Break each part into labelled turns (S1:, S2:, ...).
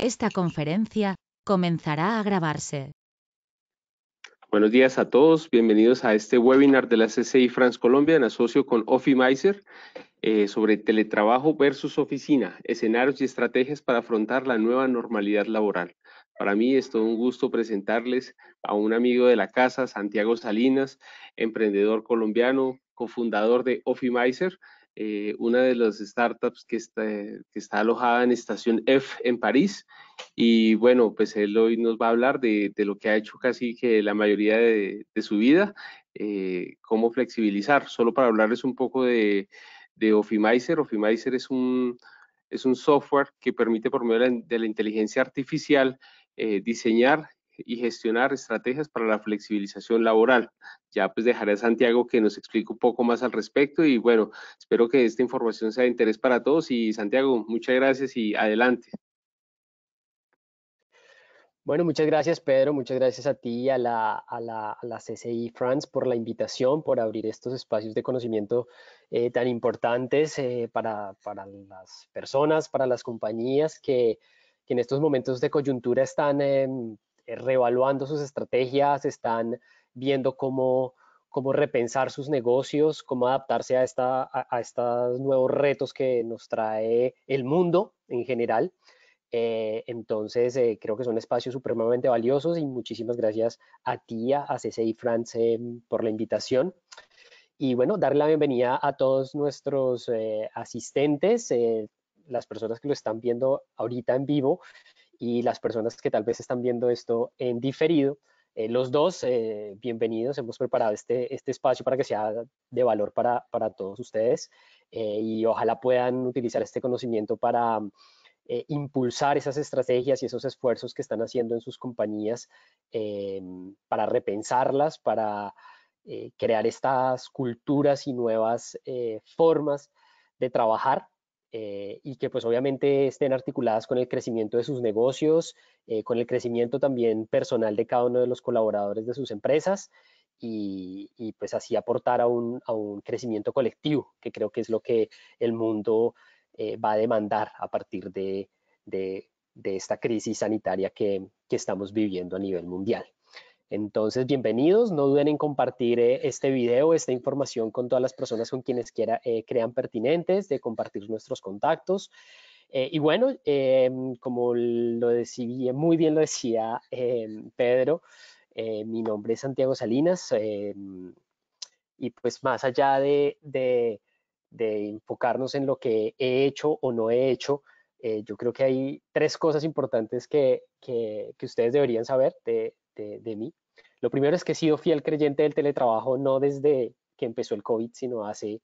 S1: Esta conferencia comenzará a grabarse.
S2: Buenos días a todos, bienvenidos a este webinar de la CCI France Colombia en asocio con Ofimizer eh, sobre teletrabajo versus oficina, escenarios y estrategias para afrontar la nueva normalidad laboral. Para mí es todo un gusto presentarles a un amigo de la casa, Santiago Salinas, emprendedor colombiano, cofundador de Ofimizer, eh, una de las startups que está, está alojada en Estación F en París. Y bueno, pues él hoy nos va a hablar de, lo que ha hecho casi que la mayoría de, su vida, eh, cómo flexibilizar. Solo para hablarles un poco de, de Ofimizer. Ofimizer es un, es un software que permite por medio de la, inteligencia artificial eh, diseñar y gestionar estrategias para la flexibilización laboral. Ya pues dejaré a Santiago que nos explique un poco más al respecto y bueno, espero que esta información sea de interés para todos y Santiago, muchas gracias y adelante.
S1: Bueno, muchas gracias Pedro, muchas gracias a ti y a la, a la, CCI France por la invitación, por abrir estos espacios de conocimiento eh, tan importantes eh, para, las personas, para las compañías que en estos momentos de coyuntura están em, eh, revaluando sus estrategias, están viendo cómo, cómo repensar sus negocios, cómo adaptarse a, esta, a, estos nuevos retos que nos trae el mundo en general. Eh, entonces, eh, creo que son espacios supremamente valiosos y muchísimas gracias a ti, a CCI France, Franz por la invitación. Y bueno, darle la bienvenida a todos nuestros asistentes, las personas que lo están viendo ahorita en vivo y las personas que tal vez están viendo esto en diferido. Eh, los dos, eh, bienvenidos. Hemos preparado este, este espacio para que sea de valor para, todos ustedes eh, y ojalá puedan utilizar este conocimiento para impulsar esas estrategias y esos esfuerzos que están haciendo en sus compañías para repensarlas, para crear estas culturas y nuevas formas de trabajar eh, y que pues obviamente estén articuladas con el crecimiento de sus negocios, eh, con el crecimiento también personal de cada uno de los colaboradores de sus empresas y, pues así aportar a un, crecimiento colectivo, que creo que es lo que el mundo eh, va a demandar a partir de, esta crisis sanitaria que estamos viviendo a nivel mundial. Entonces, bienvenidos, no duden en compartir eh, este video, esta información con todas las personas con quienes quiera, eh, crean pertinentes, de compartir nuestros contactos. Eh, y bueno, em, como lo decía, muy bien lo decía em, Pedro, mi nombre es Santiago Salinas em, y pues más allá de, enfocarnos en lo que he hecho o no he hecho, yo creo que hay tres cosas importantes que, que ustedes deberían saber de, de, mí. Lo primero es que he sido fiel creyente del teletrabajo, no desde que empezó el COVID, sino hace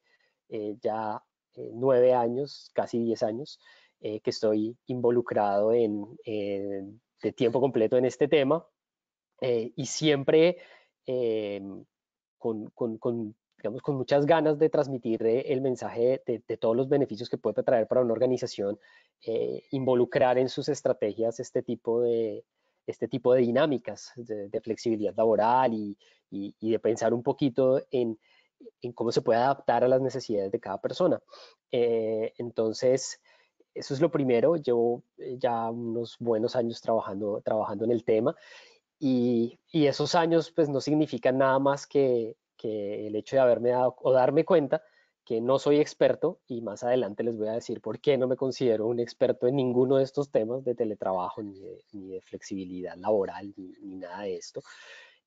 S1: eh, ya eh, nueve años, casi diez años, eh, que estoy involucrado en, de tiempo completo en este tema y siempre con, con, digamos, con muchas ganas de transmitir el mensaje de, de, todos los beneficios que puede traer para una organización involucrar en sus estrategias este tipo de, este tipo de dinámicas de, flexibilidad laboral y, y, de pensar un poquito en, en, cómo se puede adaptar a las necesidades de cada persona. Eh, entonces, eso es lo primero. Llevo eh, ya unos buenos años trabajando, trabajando en el tema y, y esos años pues no significan nada más que, que el hecho de haberme dado o darme cuenta que no soy experto y más adelante les voy a decir por qué no me considero un experto en ninguno de estos temas de teletrabajo, ni de, flexibilidad laboral, ni, nada de esto,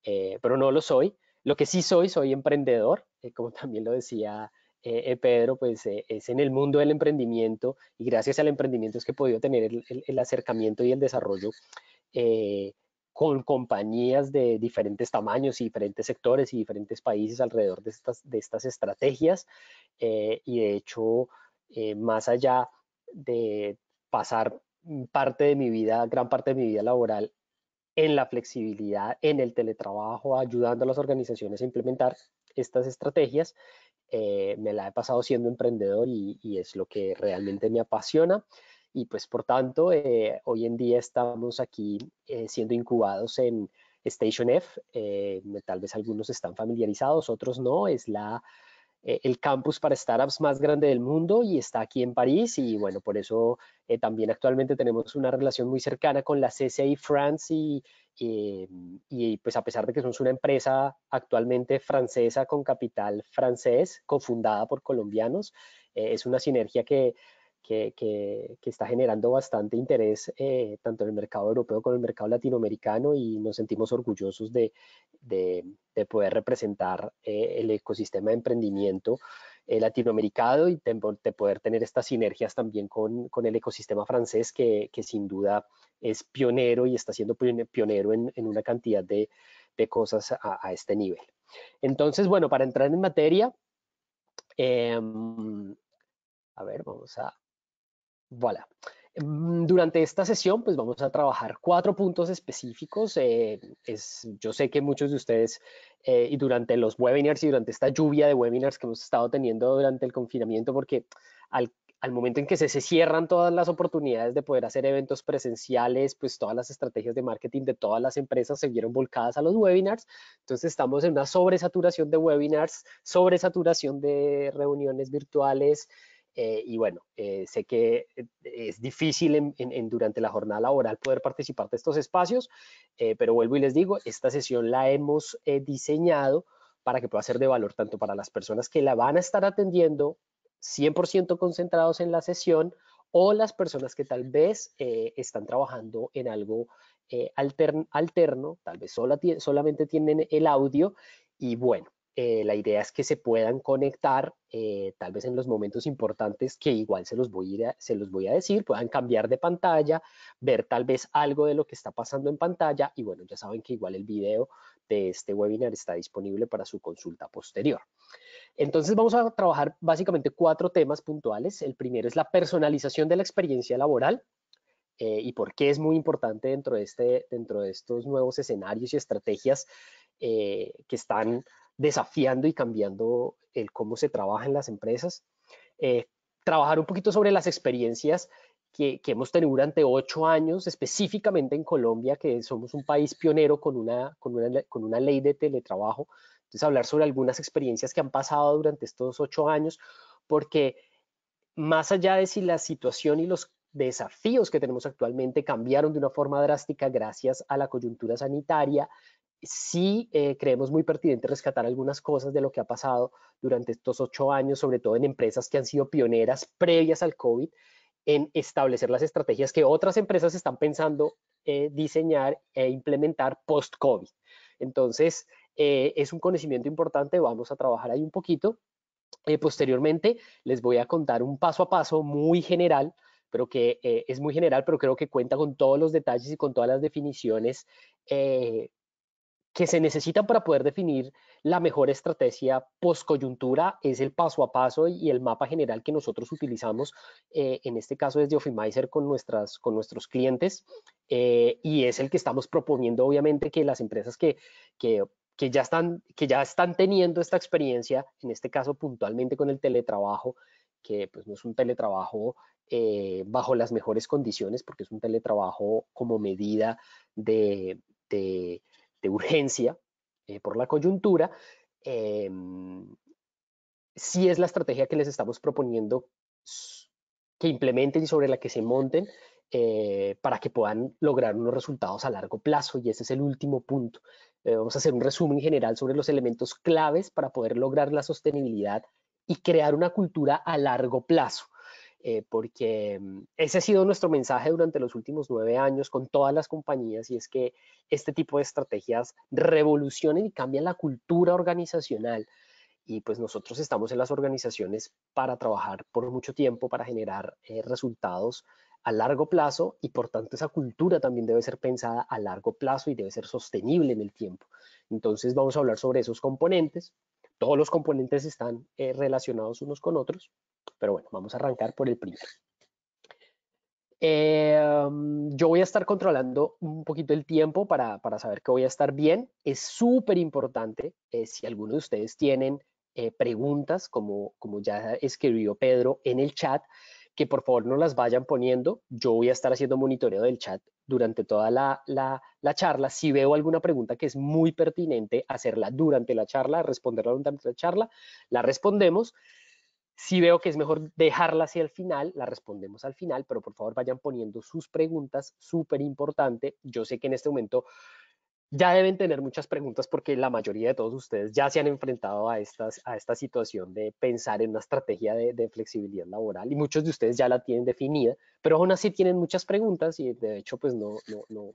S1: eh, pero no lo soy. Lo que sí soy, soy emprendedor, eh, como también lo decía eh, Pedro, pues es en el mundo del emprendimiento y gracias al emprendimiento es que he podido tener el, el acercamiento y el desarrollo con compañías de diferentes tamaños y diferentes sectores y diferentes países alrededor de estas, de estas estrategias. Eh, y de hecho, eh, más allá de pasar parte de mi vida, gran parte de mi vida laboral en la flexibilidad, en el teletrabajo, ayudando a las organizaciones a implementar estas estrategias, eh, me la he pasado siendo emprendedor y, y, es lo que realmente me apasiona y pues por tanto, eh, hoy en día estamos aquí eh, siendo incubados en Station F, eh, tal vez algunos están familiarizados, otros no, es la, el campus para startups más grande del mundo y está aquí en París y bueno, por eso también actualmente tenemos una relación muy cercana con la CCI France y, y pues a pesar de que somos una empresa actualmente francesa con capital francés, cofundada por colombianos, es una sinergia que que, está generando bastante interés eh, tanto en el mercado europeo como en el mercado latinoamericano y nos sentimos orgullosos de, poder representar eh, el ecosistema de emprendimiento eh, latinoamericano y de, poder tener estas sinergias también con, el ecosistema francés que, sin duda es pionero y está siendo pionero en, una cantidad de, cosas a, este nivel. Entonces, bueno, para entrar en materia, em, a ver, vamos a Voilà. Mm, durante esta sesión, pues vamos a trabajar cuatro puntos específicos. Eh, es, yo sé que muchos de ustedes, eh, y durante los webinars y durante esta lluvia de webinars que hemos estado teniendo durante el confinamiento, porque al, momento en que se, se, cierran todas las oportunidades de poder hacer eventos presenciales, pues todas las estrategias de marketing de todas las empresas se vieron volcadas a los webinars. Entonces estamos en una sobresaturación de webinars, sobresaturación de reuniones virtuales, eh, y bueno, eh, sé que eh, es difícil durante la jornada laboral poder participar de estos espacios, pero vuelvo y les digo, esta sesión la hemos diseñado para que pueda ser de valor tanto para las personas que la van a estar atendiendo 100% concentrados en la sesión o las personas que tal vez están trabajando en algo alterno, tal vez solamente tienen el audio y bueno, eh, la idea es que se puedan conectar, eh, tal vez en los momentos importantes que igual se los, voy a, se los voy a decir, puedan cambiar de pantalla, ver tal vez algo de lo que está pasando en pantalla y bueno, ya saben que igual el video de este webinar está disponible para su consulta posterior. Entonces vamos a trabajar básicamente cuatro temas puntuales. El primero es la personalización de la experiencia laboral. Eh, y por qué es muy importante dentro de, este, dentro de estos nuevos escenarios y estrategias que están desafiando y cambiando el cómo se trabaja en las empresas. Eh, trabajar un poquito sobre las experiencias que, que, hemos tenido durante ocho años, específicamente en Colombia, que somos un país pionero con una, con una, con una ley de teletrabajo. Entonces, hablar sobre algunas experiencias que han pasado durante estos ocho años, porque más allá de si la situación y los desafíos que tenemos actualmente cambiaron de una forma drástica gracias a la coyuntura sanitaria, sí eh, creemos muy pertinente rescatar algunas cosas de lo que ha pasado durante estos ocho años, sobre todo en empresas que han sido pioneras previas al COVID, en establecer las estrategias que otras empresas están pensando eh, diseñar e implementar post-COVID. Entonces, eh, es un conocimiento importante, vamos a trabajar ahí un poquito. posteriormente, les voy a contar un paso a paso muy general pero que es muy general, pero creo que cuenta con todos los detalles y con todas las definiciones que se necesitan para poder definir la mejor estrategia post-coyuntura, es el paso a paso y el mapa general que nosotros utilizamos, eh, en este caso desde Ofimizer con, nuestras, con nuestros clientes, eh, y es el que estamos proponiendo obviamente que las empresas que, ya están, que ya están teniendo esta experiencia, en este caso puntualmente con el teletrabajo, que pues no es un teletrabajo eh, bajo las mejores condiciones, porque es un teletrabajo como medida de, de urgencia eh, por la coyuntura, em, si es la estrategia que les estamos proponiendo que implementen y sobre la que se monten eh, para que puedan lograr unos resultados a largo plazo. Y ese es el último punto. Eh, vamos a hacer un resumen general sobre los elementos claves para poder lograr la sostenibilidad y crear una cultura a largo plazo. Eh, porque mm, ese ha sido nuestro mensaje durante los últimos nueve años con todas las compañías y es que este tipo de estrategias revolucionan y cambian la cultura organizacional. Y pues nosotros estamos en las organizaciones para trabajar por mucho tiempo, para generar eh, resultados a largo plazo y por tanto esa cultura también debe ser pensada a largo plazo y debe ser sostenible en el tiempo. Entonces vamos a hablar sobre esos componentes, todos los componentes están eh, relacionados unos con otros, pero bueno, vamos a arrancar por el primero. Em, yo voy a estar controlando un poquito el tiempo para, saber que voy a estar bien. Es súper importante eh, si alguno de ustedes tienen eh, preguntas, como, como ya escribió Pedro en el chat, que por favor no las vayan poniendo. Yo voy a estar haciendo monitoreo del chat durante toda la, la, charla. Si veo alguna pregunta que es muy pertinente, hacerla durante la charla, responderla durante la charla, la respondemos. Si veo que es mejor dejarla hacia el final, la respondemos al final, pero por favor vayan poniendo sus preguntas, súper importante. Yo sé que en este momento ya deben tener muchas preguntas porque la mayoría de todos ustedes ya se han enfrentado a, estas, a esta situación de pensar en una estrategia de, flexibilidad laboral y muchos de ustedes ya la tienen definida, pero aún así tienen muchas preguntas y de hecho pues no, no,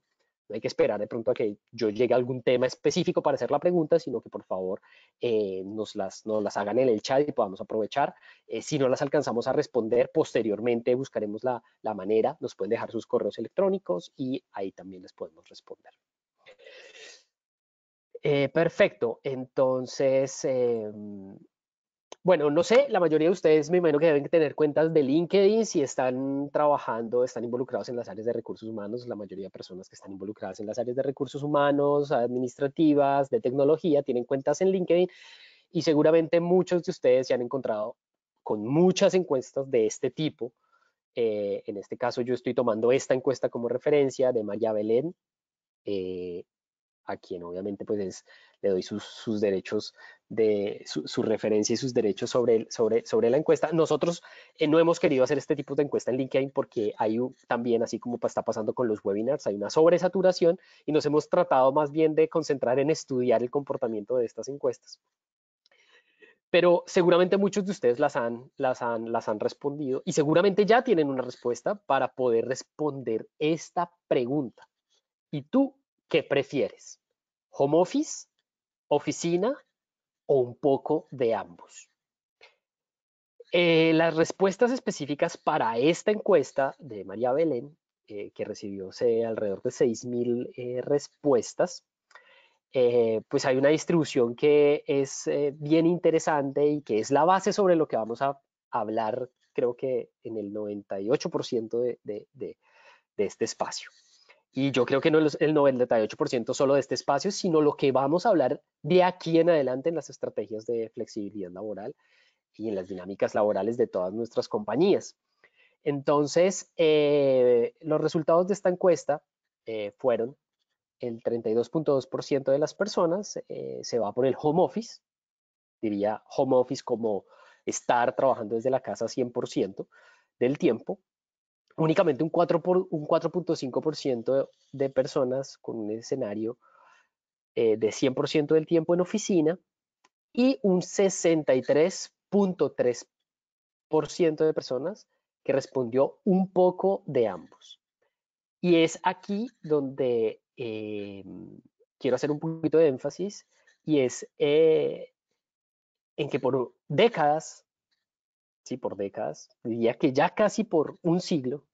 S1: hay que esperar de pronto a que yo llegue a algún tema específico para hacer la pregunta, sino que por favor eh, nos, las, hagan en el chat y podamos aprovechar. Eh, si no las alcanzamos a responder, posteriormente buscaremos la, la manera, nos pueden dejar sus correos electrónicos y ahí también les podemos responder. Eh, perfecto, entonces, em, bueno, no sé, la mayoría de ustedes me imagino que deben tener cuentas de LinkedIn si están trabajando, están involucrados en las áreas de recursos humanos, la mayoría de personas que están involucradas en las áreas de recursos humanos, administrativas, de tecnología, tienen cuentas en LinkedIn y seguramente muchos de ustedes se han encontrado con muchas encuestas de este tipo. Eh, en este caso yo estoy tomando esta encuesta como referencia de Maya Belén. Eh, a quien obviamente pues le doy sus, derechos de su, referencia y sus derechos sobre, sobre, sobre la encuesta. Nosotros eh, no hemos querido hacer este tipo de encuesta en LinkedIn porque hay también, así como está pasando con los webinars, hay una sobresaturación y nos hemos tratado más bien de concentrar en estudiar el comportamiento de estas encuestas. Pero seguramente muchos de ustedes las han, las han, las han respondido y seguramente ya tienen una respuesta para poder responder esta pregunta. ¿Y tú ¿Qué prefieres? ¿Home office, oficina o un poco de ambos? Eh, las respuestas específicas para esta encuesta de María Belén, eh, que recibió alrededor de 6.000 eh, respuestas, pues hay una distribución que es bien interesante y que es la base sobre lo que vamos a hablar, creo que en el 98% de este espacio y yo creo que no es el 98% solo de este espacio, sino lo que vamos a hablar de aquí en adelante en las estrategias de flexibilidad laboral y en las dinámicas laborales de todas nuestras compañías. Entonces, eh, los resultados de esta encuesta eh, fueron el 32.2% de las personas eh, se va por el home office, diría home office como estar trabajando desde la casa 100% del tiempo, únicamente un 4.5% de, de personas con un escenario eh, de 100% del tiempo en oficina y un 63.3% de personas que respondió un poco de ambos. Y es aquí donde eh, quiero hacer un poquito de énfasis y es eh, en que por décadas sí, por décadas, diría que ya casi por un siglo,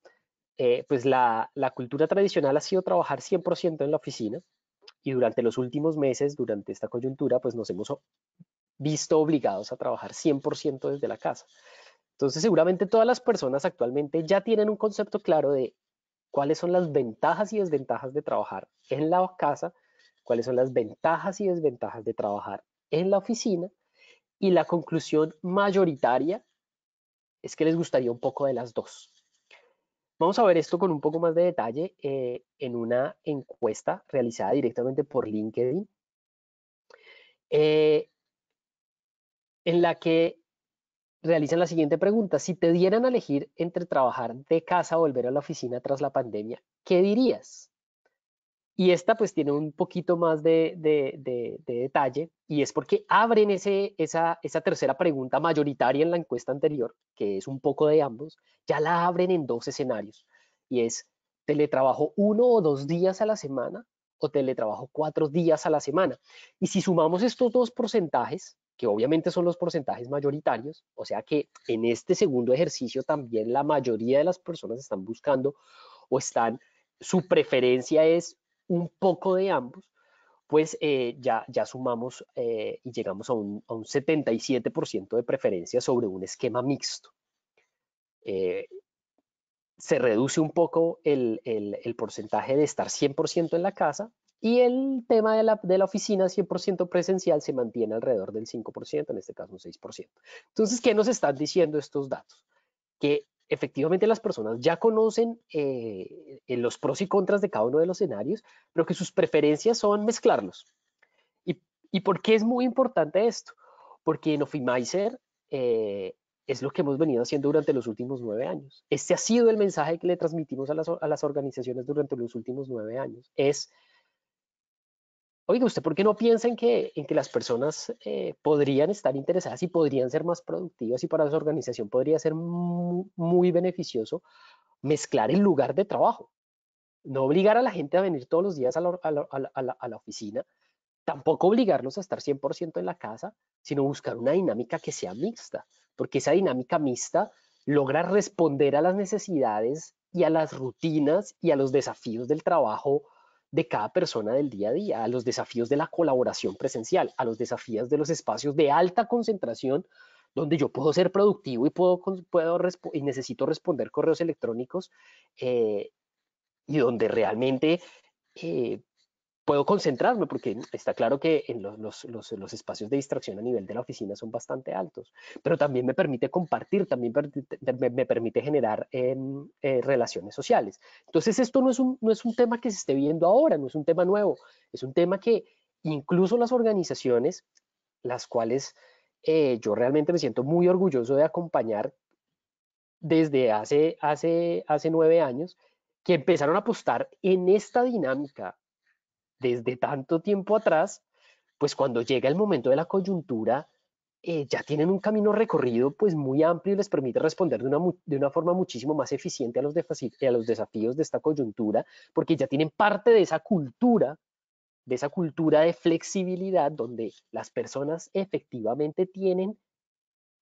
S1: eh, pues la, la, cultura tradicional ha sido trabajar 100% en la oficina y durante los últimos meses, durante esta coyuntura, pues nos hemos visto obligados a trabajar 100% desde la casa. Entonces, seguramente todas las personas actualmente ya tienen un concepto claro de cuáles son las ventajas y desventajas de trabajar en la casa, cuáles son las ventajas y desventajas de trabajar en la oficina y la conclusión mayoritaria es que les gustaría un poco de las dos. Vamos a ver esto con un poco más de detalle eh, en una encuesta realizada directamente por LinkedIn, eh, en la que realizan la siguiente pregunta. Si te dieran a elegir entre trabajar de casa o volver a la oficina tras la pandemia, ¿qué dirías? Y esta pues tiene un poquito más de, detalle y es porque abren ese, esa, esa, tercera pregunta mayoritaria en la encuesta anterior, que es un poco de ambos, ya la abren en dos escenarios y es teletrabajo uno o dos días a la semana o teletrabajo cuatro días a la semana. Y si sumamos estos dos porcentajes, que obviamente son los porcentajes mayoritarios, o sea que en este segundo ejercicio también la mayoría de las personas están buscando o están, su preferencia es un poco de ambos, pues eh, ya, ya sumamos eh, y llegamos a un, a un 77% de preferencia sobre un esquema mixto. Eh, se reduce un poco el, porcentaje de estar 100% en la casa y el tema de la, de la oficina 100% presencial se mantiene alrededor del 5%, en este caso un 6%. Entonces, ¿qué nos están diciendo estos datos? Que efectivamente las personas ya conocen eh, eh, los pros y contras de cada uno de los escenarios, pero que sus preferencias son mezclarlos. ¿Y, y por qué es muy importante esto? Porque en Ofimizer eh, es lo que hemos venido haciendo durante los últimos nueve años. Este ha sido el mensaje que le transmitimos a las, organizaciones durante los últimos nueve años. Es Oiga, ¿usted por qué no piensa en que, en que las personas eh, podrían estar interesadas y podrían ser más productivas y para su organización podría ser muy, beneficioso mezclar el lugar de trabajo? No obligar a la gente a venir todos los días a la, oficina, tampoco obligarlos a estar 100% en la casa, sino buscar una dinámica que sea mixta, porque esa dinámica mixta logra responder a las necesidades y a las rutinas y a los desafíos del trabajo de cada persona del día a día, a los desafíos de la colaboración presencial, a los desafíos de los espacios de alta concentración, donde yo puedo ser productivo y, puedo, puedo necesito responder correos electrónicos eh, y donde realmente eh, puedo concentrarme porque está claro que en los, los, los, espacios de distracción a nivel de la oficina son bastante altos, pero también me permite compartir, también me, permite generar em, eh, relaciones sociales. Entonces esto no es, un, no es un tema que se esté viendo ahora, no es un tema nuevo, es un tema que incluso las organizaciones, las cuales eh, yo realmente me siento muy orgulloso de acompañar desde hace, hace, hace nueve años, que empezaron a apostar en esta dinámica desde tanto tiempo atrás, pues cuando llega el momento de la coyuntura, eh, ya tienen un camino recorrido pues muy amplio y les permite responder de una, de una forma muchísimo más eficiente a los, a los desafíos de esta coyuntura, porque ya tienen parte de esa cultura, de esa cultura de flexibilidad donde las personas efectivamente tienen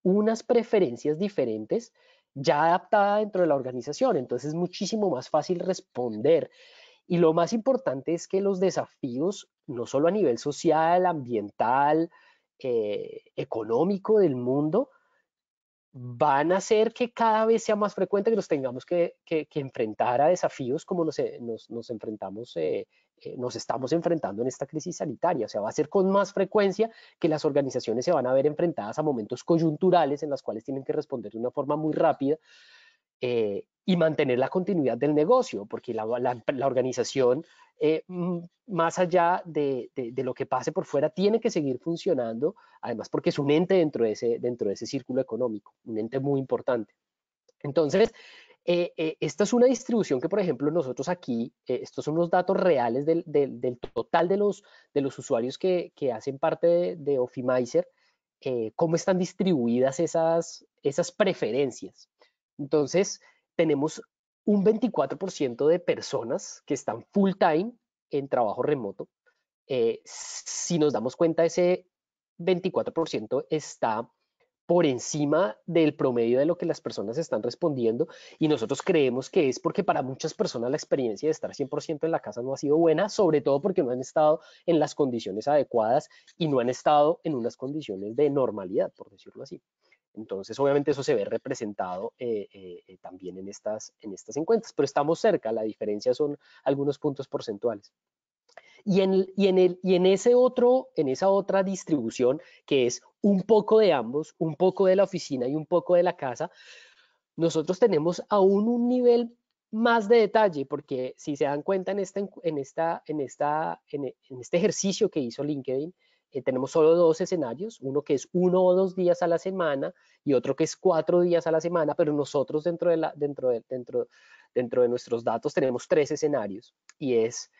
S1: unas preferencias diferentes ya adaptada dentro de la organización. Entonces es muchísimo más fácil responder y lo más importante es que los desafíos, no solo a nivel social, ambiental, eh, económico del mundo, van a hacer que cada vez sea más frecuente que nos tengamos que, enfrentar a desafíos como nos, eh, enfrentamos, eh, nos estamos enfrentando en esta crisis sanitaria. O sea, va a ser con más frecuencia que las organizaciones se van a ver enfrentadas a momentos coyunturales en los cuales tienen que responder de una forma muy rápida y mantener la continuidad del negocio, porque la, organización, eh, más allá de, de, lo que pase por fuera, tiene que seguir funcionando, además porque es un ente dentro de ese, dentro de ese círculo económico, un ente muy importante. Entonces, eh, eh, esta es una distribución que, por ejemplo, nosotros aquí, estos son los datos reales del, del, total de los, de los usuarios que, que hacen parte de, de Ofimizer, cómo están distribuidas esas, esas preferencias. Entonces, tenemos un 24% de personas que están full time en trabajo remoto. Eh, si nos damos cuenta, ese 24% está por encima del promedio de lo que las personas están respondiendo y nosotros creemos que es porque para muchas personas la experiencia de estar 100% en la casa no ha sido buena, sobre todo porque no han estado en las condiciones adecuadas y no han estado en unas condiciones de normalidad, por decirlo así. Entonces, obviamente eso se ve representado eh, eh, eh, también en estas, en estas encuestas pero estamos cerca, la diferencia son algunos puntos porcentuales. Y en, y, en el, y en, ese otro, en esa otra distribución, que es un poco de ambos, un poco de la oficina y un poco de la casa, nosotros tenemos aún un nivel más de detalle, porque si se dan cuenta en, en, esta, en, esta, en este ejercicio que hizo LinkedIn, eh, tenemos solo dos escenarios, uno que es uno o dos días a la semana y otro que es cuatro días a la semana, pero nosotros dentro de, la, dentro de, dentro, dentro de nuestros datos tenemos tres escenarios y es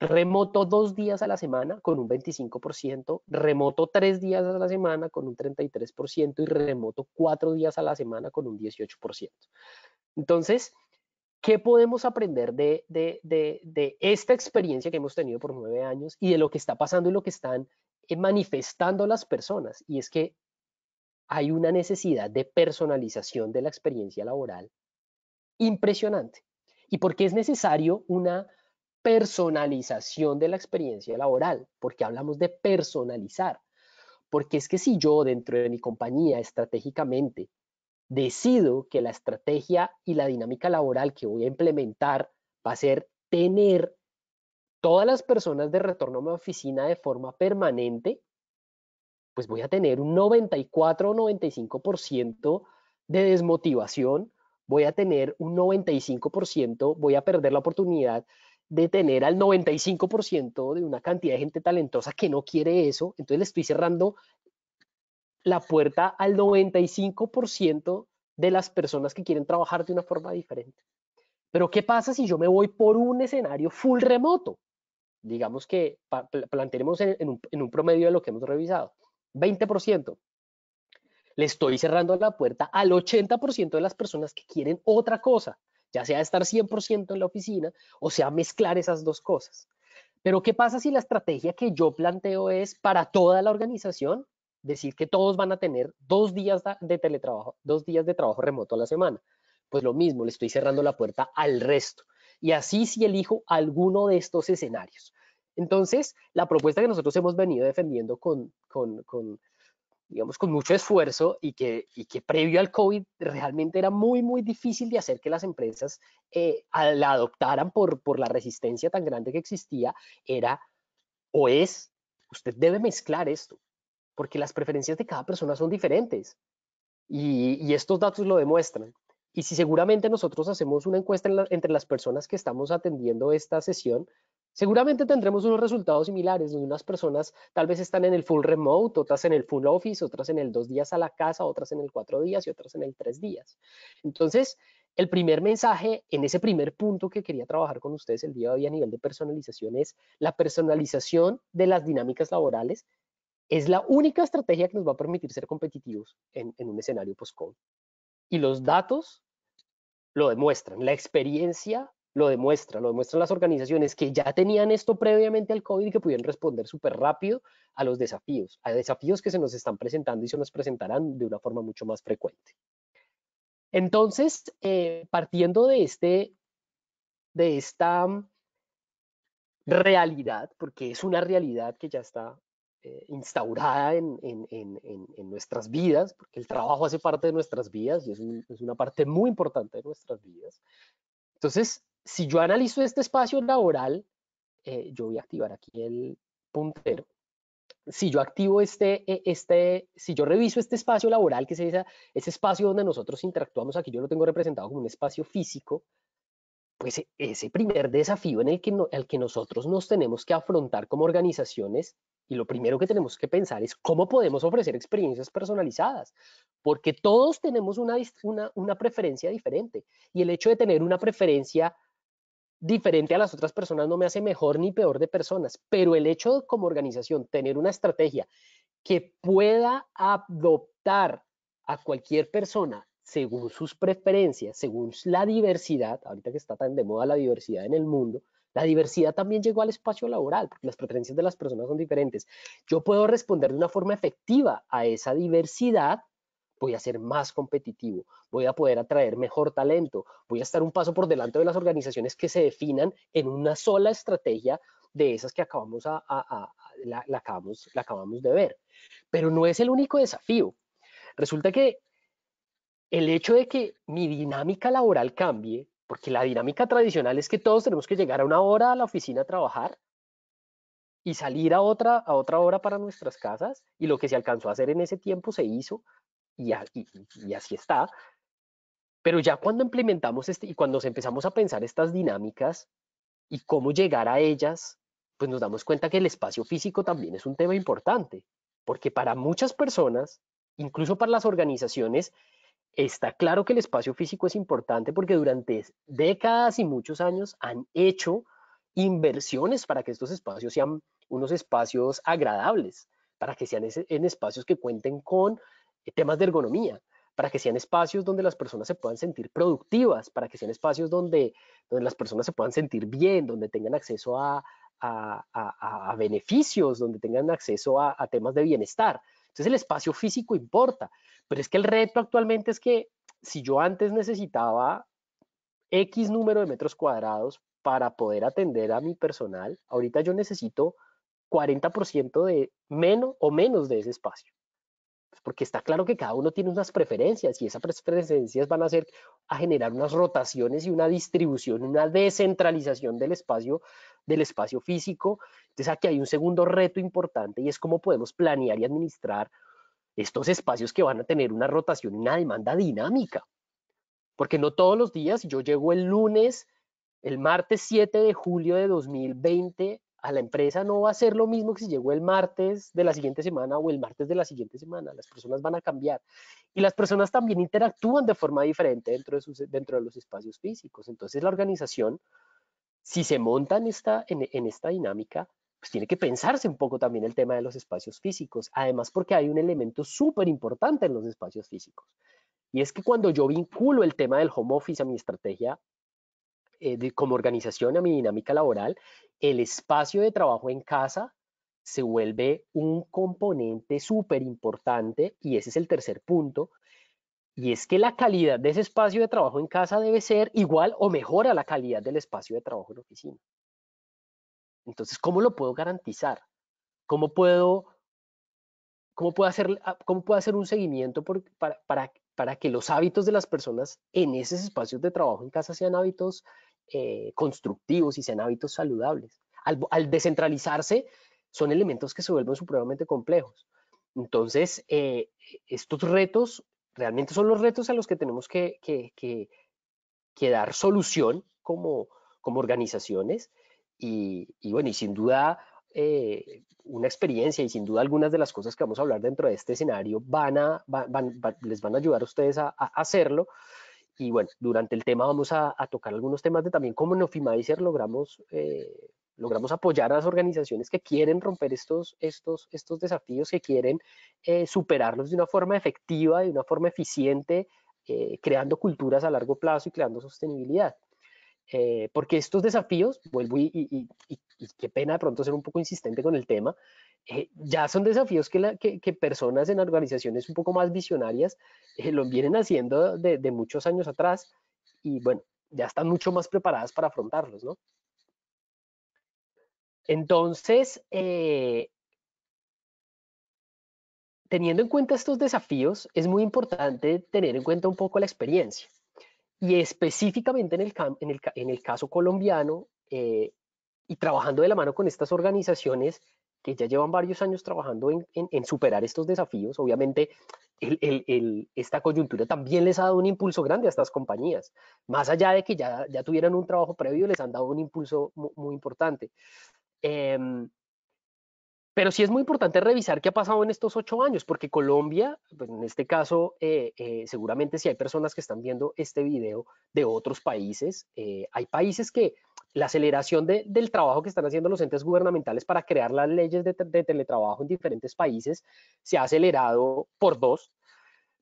S1: remoto dos días a la semana con un 25%, remoto tres días a la semana con un 33% y remoto cuatro días a la semana con un 18%. Entonces, ¿qué podemos aprender de, de, de, de, esta experiencia que hemos tenido por nueve años y de lo que está pasando y lo que están eh, manifestando las personas y es que hay una necesidad de personalización de la experiencia laboral impresionante. ¿Y por qué es necesario una personalización de la experiencia laboral? Porque hablamos de personalizar. Porque es que si yo dentro de mi compañía estratégicamente decido que la estrategia y la dinámica laboral que voy a implementar va a ser tener todas las personas de retorno a mi oficina de forma permanente, pues voy a tener un 94 o 95% de desmotivación, voy a tener un 95%, voy a perder la oportunidad de tener al 95% de una cantidad de gente talentosa que no quiere eso, entonces le estoy cerrando la puerta al 95% de las personas que quieren trabajar de una forma diferente. Pero ¿qué pasa si yo me voy por un escenario full remoto? digamos que planteemos en, un, un, promedio de lo que hemos revisado, 20%. Le estoy cerrando la puerta al 80% de las personas que quieren otra cosa, ya sea estar 100% en la oficina o sea mezclar esas dos cosas. Pero ¿qué pasa si la estrategia que yo planteo es para toda la organización? Decir que todos van a tener dos días de teletrabajo, dos días de trabajo remoto a la semana. Pues lo mismo, le estoy cerrando la puerta al resto y así si elijo alguno de estos escenarios. Entonces, la propuesta que nosotros hemos venido defendiendo con, digamos, con mucho esfuerzo y que, previo al COVID realmente era muy, muy difícil de hacer que las empresas eh, la adoptaran por, por la resistencia tan grande que existía, era o es, usted debe mezclar esto, porque las preferencias de cada persona son diferentes y, estos datos lo demuestran. Y si seguramente nosotros hacemos una encuesta entre las personas que estamos atendiendo esta sesión, Seguramente tendremos unos resultados similares, donde unas personas tal vez están en el full remote, otras en el full office, otras en el dos días a la casa, otras en el cuatro días y otras en el tres días. Entonces, el primer mensaje en ese primer punto que quería trabajar con ustedes el día de hoy a nivel de personalización es la personalización de las dinámicas laborales es la única estrategia que nos va a permitir ser competitivos en, un escenario post-COVID. Y los datos lo demuestran, la experiencia lo demuestra, lo demuestran las organizaciones que ya tenían esto previamente al COVID y que pudieron responder súper rápido a los desafíos, a desafíos que se nos están presentando y se nos presentarán de una forma mucho más frecuente. Entonces, eh, partiendo de, este, de esta mm, realidad, porque es una realidad que ya está eh, instaurada en, en, en, en, nuestras vidas, porque el trabajo hace parte de nuestras vidas y es, es una parte muy importante de nuestras vidas. Entonces, si yo analizo este espacio laboral, eh, yo voy a activar aquí el puntero. Si yo activo este, eh, este, si yo reviso este espacio laboral, que es ese espacio donde nosotros interactuamos, aquí yo lo tengo representado como un espacio físico, pues e, ese primer desafío en el que, que nosotros nos tenemos que afrontar como organizaciones, y lo primero que tenemos que pensar es cómo podemos ofrecer experiencias personalizadas, porque todos tenemos una, una, una preferencia diferente, y el hecho de tener una preferencia diferente a las otras personas no me hace mejor ni peor de personas, pero el hecho como organización tener una estrategia que pueda adoptar a cualquier persona según sus preferencias, según la diversidad, ahorita que está tan de moda la diversidad en el mundo, la diversidad también llegó al espacio laboral, las preferencias de las personas son diferentes. Yo puedo responder de una forma efectiva a esa diversidad voy a ser más competitivo, voy a poder atraer mejor talento, voy a estar un paso por delante de las organizaciones que se definan en una sola estrategia de esas que acabamos, a, la acabamos, la acabamos de ver. Pero no es el único desafío. Resulta que el hecho de que mi dinámica laboral cambie, porque la dinámica tradicional es que todos tenemos que llegar a una hora a la oficina a trabajar y salir a otra, a otra hora para nuestras casas y lo que se alcanzó a hacer en ese tiempo se hizo, y, así está. Pero ya cuando implementamos este y cuando empezamos a pensar estas dinámicas y cómo llegar a ellas, pues nos damos cuenta que el espacio físico también es un tema importante, porque para muchas personas, incluso para las organizaciones, está claro que el espacio físico es importante porque durante décadas y muchos años han hecho inversiones para que estos espacios sean unos espacios agradables, para que sean en espacios que cuenten con temas de ergonomía, para que sean espacios donde las personas se puedan sentir productivas, para que sean espacios donde, las personas se puedan sentir bien, donde tengan acceso a, beneficios, donde tengan acceso a, temas de bienestar. Entonces el espacio físico importa, pero es que el reto actualmente es que si yo antes necesitaba X número de metros cuadrados para poder atender a mi personal, ahorita yo necesito 40% de menos o menos de ese espacio. Pues, porque está claro que cada uno tiene unas preferencias y esas preferencias van a ser a generar unas rotaciones y una distribución, una descentralización del espacio, del espacio físico. Entonces aquí hay un segundo reto importante y es cómo podemos planear y administrar estos espacios que van a tener una rotación y una demanda dinámica. Porque no todos los días, yo llego el lunes, el martes 7 de julio de 2020 a la empresa no va a ser lo mismo que si llegó el martes de la siguiente semana o el martes de la siguiente semana. Las personas van a cambiar. Y las personas también interactúan de forma diferente dentro de, sus, dentro de los espacios físicos. Entonces la organización, si se monta en esta, en, en esta dinámica, pues tiene que pensarse un poco también el tema de los espacios físicos. Además porque hay un elemento súper importante en los espacios físicos. Y es que cuando yo vinculo el tema del home office a mi estrategia eh, como organización a mi dinámica laboral, el espacio de trabajo en casa se vuelve un componente súper importante y ese es el tercer punto. Y es que la calidad de ese espacio de trabajo en casa debe ser igual o mejor a la calidad del espacio de trabajo en oficina. Entonces, ¿cómo lo puedo garantizar? ¿Cómo puedo, cómo puedo, hacer, ah, cómo puedo hacer un seguimiento para, para, para que los hábitos de las personas en esos espacios de trabajo en casa sean hábitos eh, constructivos y sean hábitos saludables. Al, descentralizarse, son elementos que se vuelven supremamente complejos. Entonces, eh, estos retos realmente son los retos a los que tenemos que, dar solución como, organizaciones. Y, bueno, y sin duda eh, una experiencia y sin duda algunas de las cosas que vamos a hablar dentro de este escenario van a, les van a ayudar a ustedes a, a hacerlo y bueno, durante el tema vamos a, tocar algunos temas de también cómo en logramos, eh, logramos apoyar a las organizaciones que quieren romper estos, estos, estos desafíos, que quieren eh, superarlos de una forma efectiva, de una forma eficiente, eh, creando culturas a largo plazo y creando sostenibilidad. Eh, porque estos desafíos, vuelvo y, qué pena de pronto ser un poco insistente con el tema, eh, ya son desafíos que, personas en organizaciones un poco más visionarias eh, los vienen haciendo de, muchos años atrás y bueno, ya están mucho más preparadas para afrontarlos, ¿no? Entonces, eh, teniendo en cuenta estos desafíos, es muy importante tener en cuenta un poco la experiencia y específicamente en el, en en el caso colombiano, eh, y trabajando de la mano con estas organizaciones que ya llevan varios años trabajando en, superar estos desafíos, obviamente esta coyuntura también les ha dado un impulso grande a estas compañías. Más allá de que ya, tuvieran un trabajo previo, les han dado un impulso muy, importante. Em, pero sí es muy importante revisar qué ha pasado en estos ocho años, porque Colombia, pues, en este caso, eh, eh, seguramente si hay personas que están viendo este video de otros países, eh, hay países que la aceleración del trabajo que están haciendo los entes gubernamentales para crear las leyes de, teletrabajo en diferentes países se ha acelerado por dos,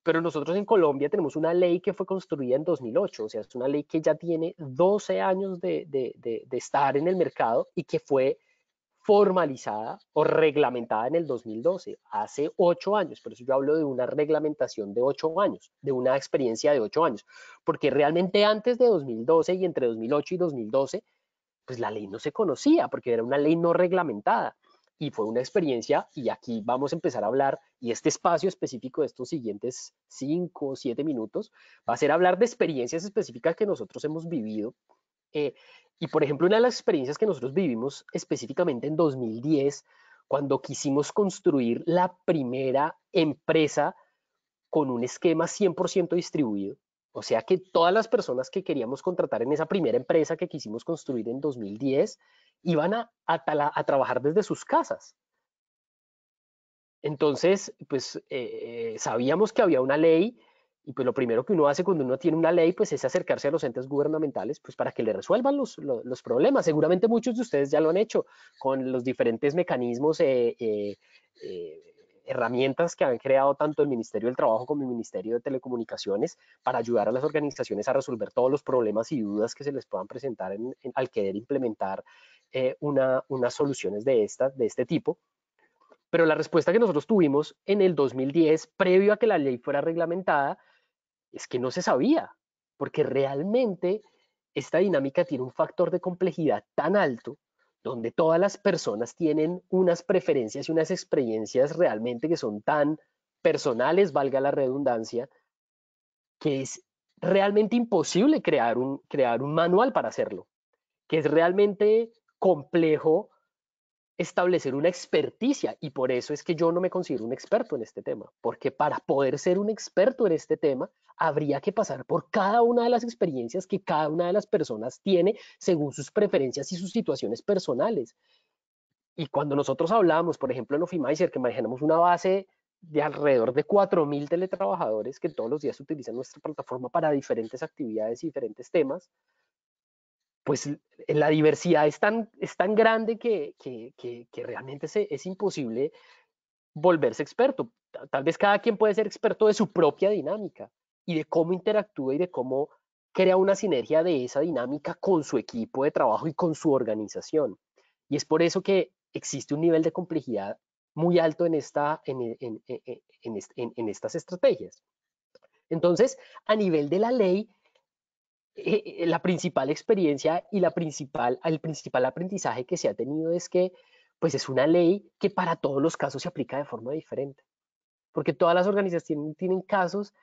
S1: pero nosotros en Colombia tenemos una ley que fue construida en 2008, o sea, es una ley que ya tiene 12 años de estar en el mercado y que fue formalizada o reglamentada en el 2012, hace ocho años. Por eso yo hablo de una reglamentación de ocho años, de una experiencia de ocho años, porque realmente antes de 2012 y entre 2008 y 2012, pues la ley no se conocía, porque era una ley no reglamentada. Y fue una experiencia, y aquí vamos a empezar a hablar, y este espacio específico de estos siguientes cinco o siete minutos, va a ser hablar de experiencias específicas que nosotros hemos vivido eh, y por ejemplo, una de las experiencias que nosotros vivimos específicamente en 2010, cuando quisimos construir la primera empresa con un esquema 100% distribuido, o sea que todas las personas que queríamos contratar en esa primera empresa que quisimos construir en 2010 iban a, trabajar desde sus casas. Entonces, pues eh, eh, sabíamos que había una ley y pues lo primero que uno hace cuando uno tiene una ley, pues es acercarse a los entes gubernamentales, pues para que le resuelvan los, los, problemas. Seguramente muchos de ustedes ya lo han hecho con los diferentes mecanismos, eh, eh, eh, herramientas que han creado tanto el Ministerio del Trabajo como el Ministerio de Telecomunicaciones para ayudar a las organizaciones a resolver todos los problemas y dudas que se les puedan presentar al querer implementar una, unas soluciones de, estas de este tipo pero la respuesta que nosotros tuvimos en el 2010, previo a que la ley fuera reglamentada, es que no se sabía, porque realmente esta dinámica tiene un factor de complejidad tan alto donde todas las personas tienen unas preferencias y unas experiencias realmente que son tan personales, valga la redundancia, que es realmente imposible crear un, manual para hacerlo, que es realmente complejo establecer una experticia y por eso es que yo no me considero un experto en este tema, porque para poder ser un experto en este tema habría que pasar por cada una de las experiencias que cada una de las personas tiene según sus preferencias y sus situaciones personales. Y cuando nosotros hablamos, por ejemplo, en Ofimizer, que manejamos una base de alrededor de 4.000 teletrabajadores que todos los días utilizan nuestra plataforma para diferentes actividades y diferentes temas, pues eh, la diversidad es tan, es tan grande que, realmente es imposible volverse experto. Tal vez cada quien puede ser experto de su propia dinámica y de cómo interactúa y de cómo crea una sinergia de esa dinámica con su equipo de trabajo y con su organización. Y es por eso que existe un nivel de complejidad muy alto en, esta, en, e, e, e, en estas estrategias. Entonces, a nivel de la ley, eh, eh, la principal experiencia y la principal, el principal aprendizaje que se ha tenido es que pues es una ley que para todos los casos se aplica de forma diferente, porque todas las organizaciones tienen casos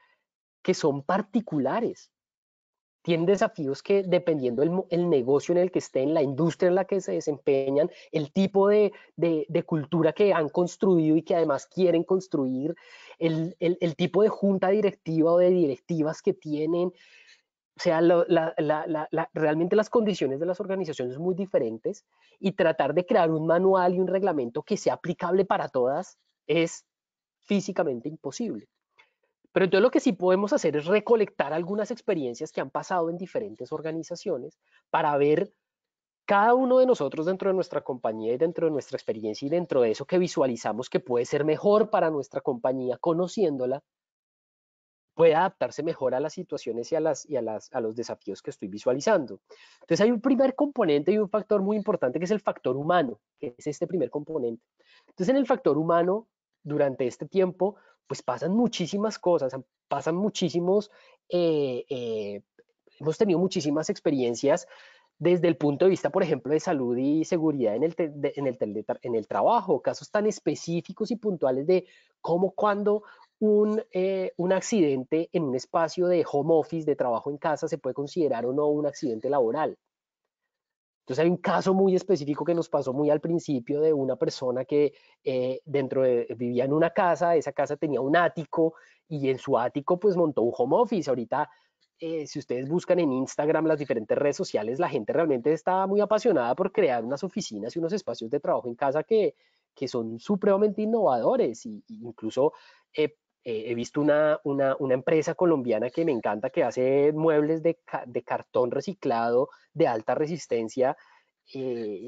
S1: que son particulares, tienen desafíos que dependiendo del el, negocio en el que estén, la industria en la que se desempeñan, el tipo de, de, cultura que han construido y que además quieren construir, el, el, tipo de junta directiva o de directivas que tienen, o sea, realmente las condiciones de las organizaciones son muy diferentes y tratar de crear un manual y un reglamento que sea aplicable para todas es físicamente imposible. Pero entonces lo que sí podemos hacer es recolectar algunas experiencias que han pasado en diferentes organizaciones para ver cada uno de nosotros dentro de nuestra compañía y dentro de nuestra experiencia y dentro de eso que visualizamos que puede ser mejor para nuestra compañía conociéndola, puede adaptarse mejor a las situaciones y, a, las, y a, los desafíos que estoy visualizando. Entonces hay un primer componente y un factor muy importante que es el factor humano, que es este primer componente. Entonces en el factor humano, durante este tiempo, pues pasan muchísimas cosas, pasan muchísimos, eh, eh, hemos tenido muchísimas experiencias desde el punto de vista, por ejemplo, de salud y seguridad en el, en, el en el trabajo, casos tan específicos y puntuales de cómo, cuándo un, eh, un, accidente en un espacio de home office, de trabajo en casa, se puede considerar o no un accidente laboral. Entonces hay un caso muy específico que nos pasó muy al principio de una persona que eh, dentro vivía en una casa, esa casa tenía un ático y en su ático pues montó un home office. Ahorita eh, si ustedes buscan en Instagram las diferentes redes sociales, la gente realmente está muy apasionada por crear unas oficinas y unos espacios de trabajo en casa que, son supremamente innovadores e incluso eh, he visto una, empresa colombiana que me encanta, que hace muebles de, cartón reciclado de alta resistencia eh,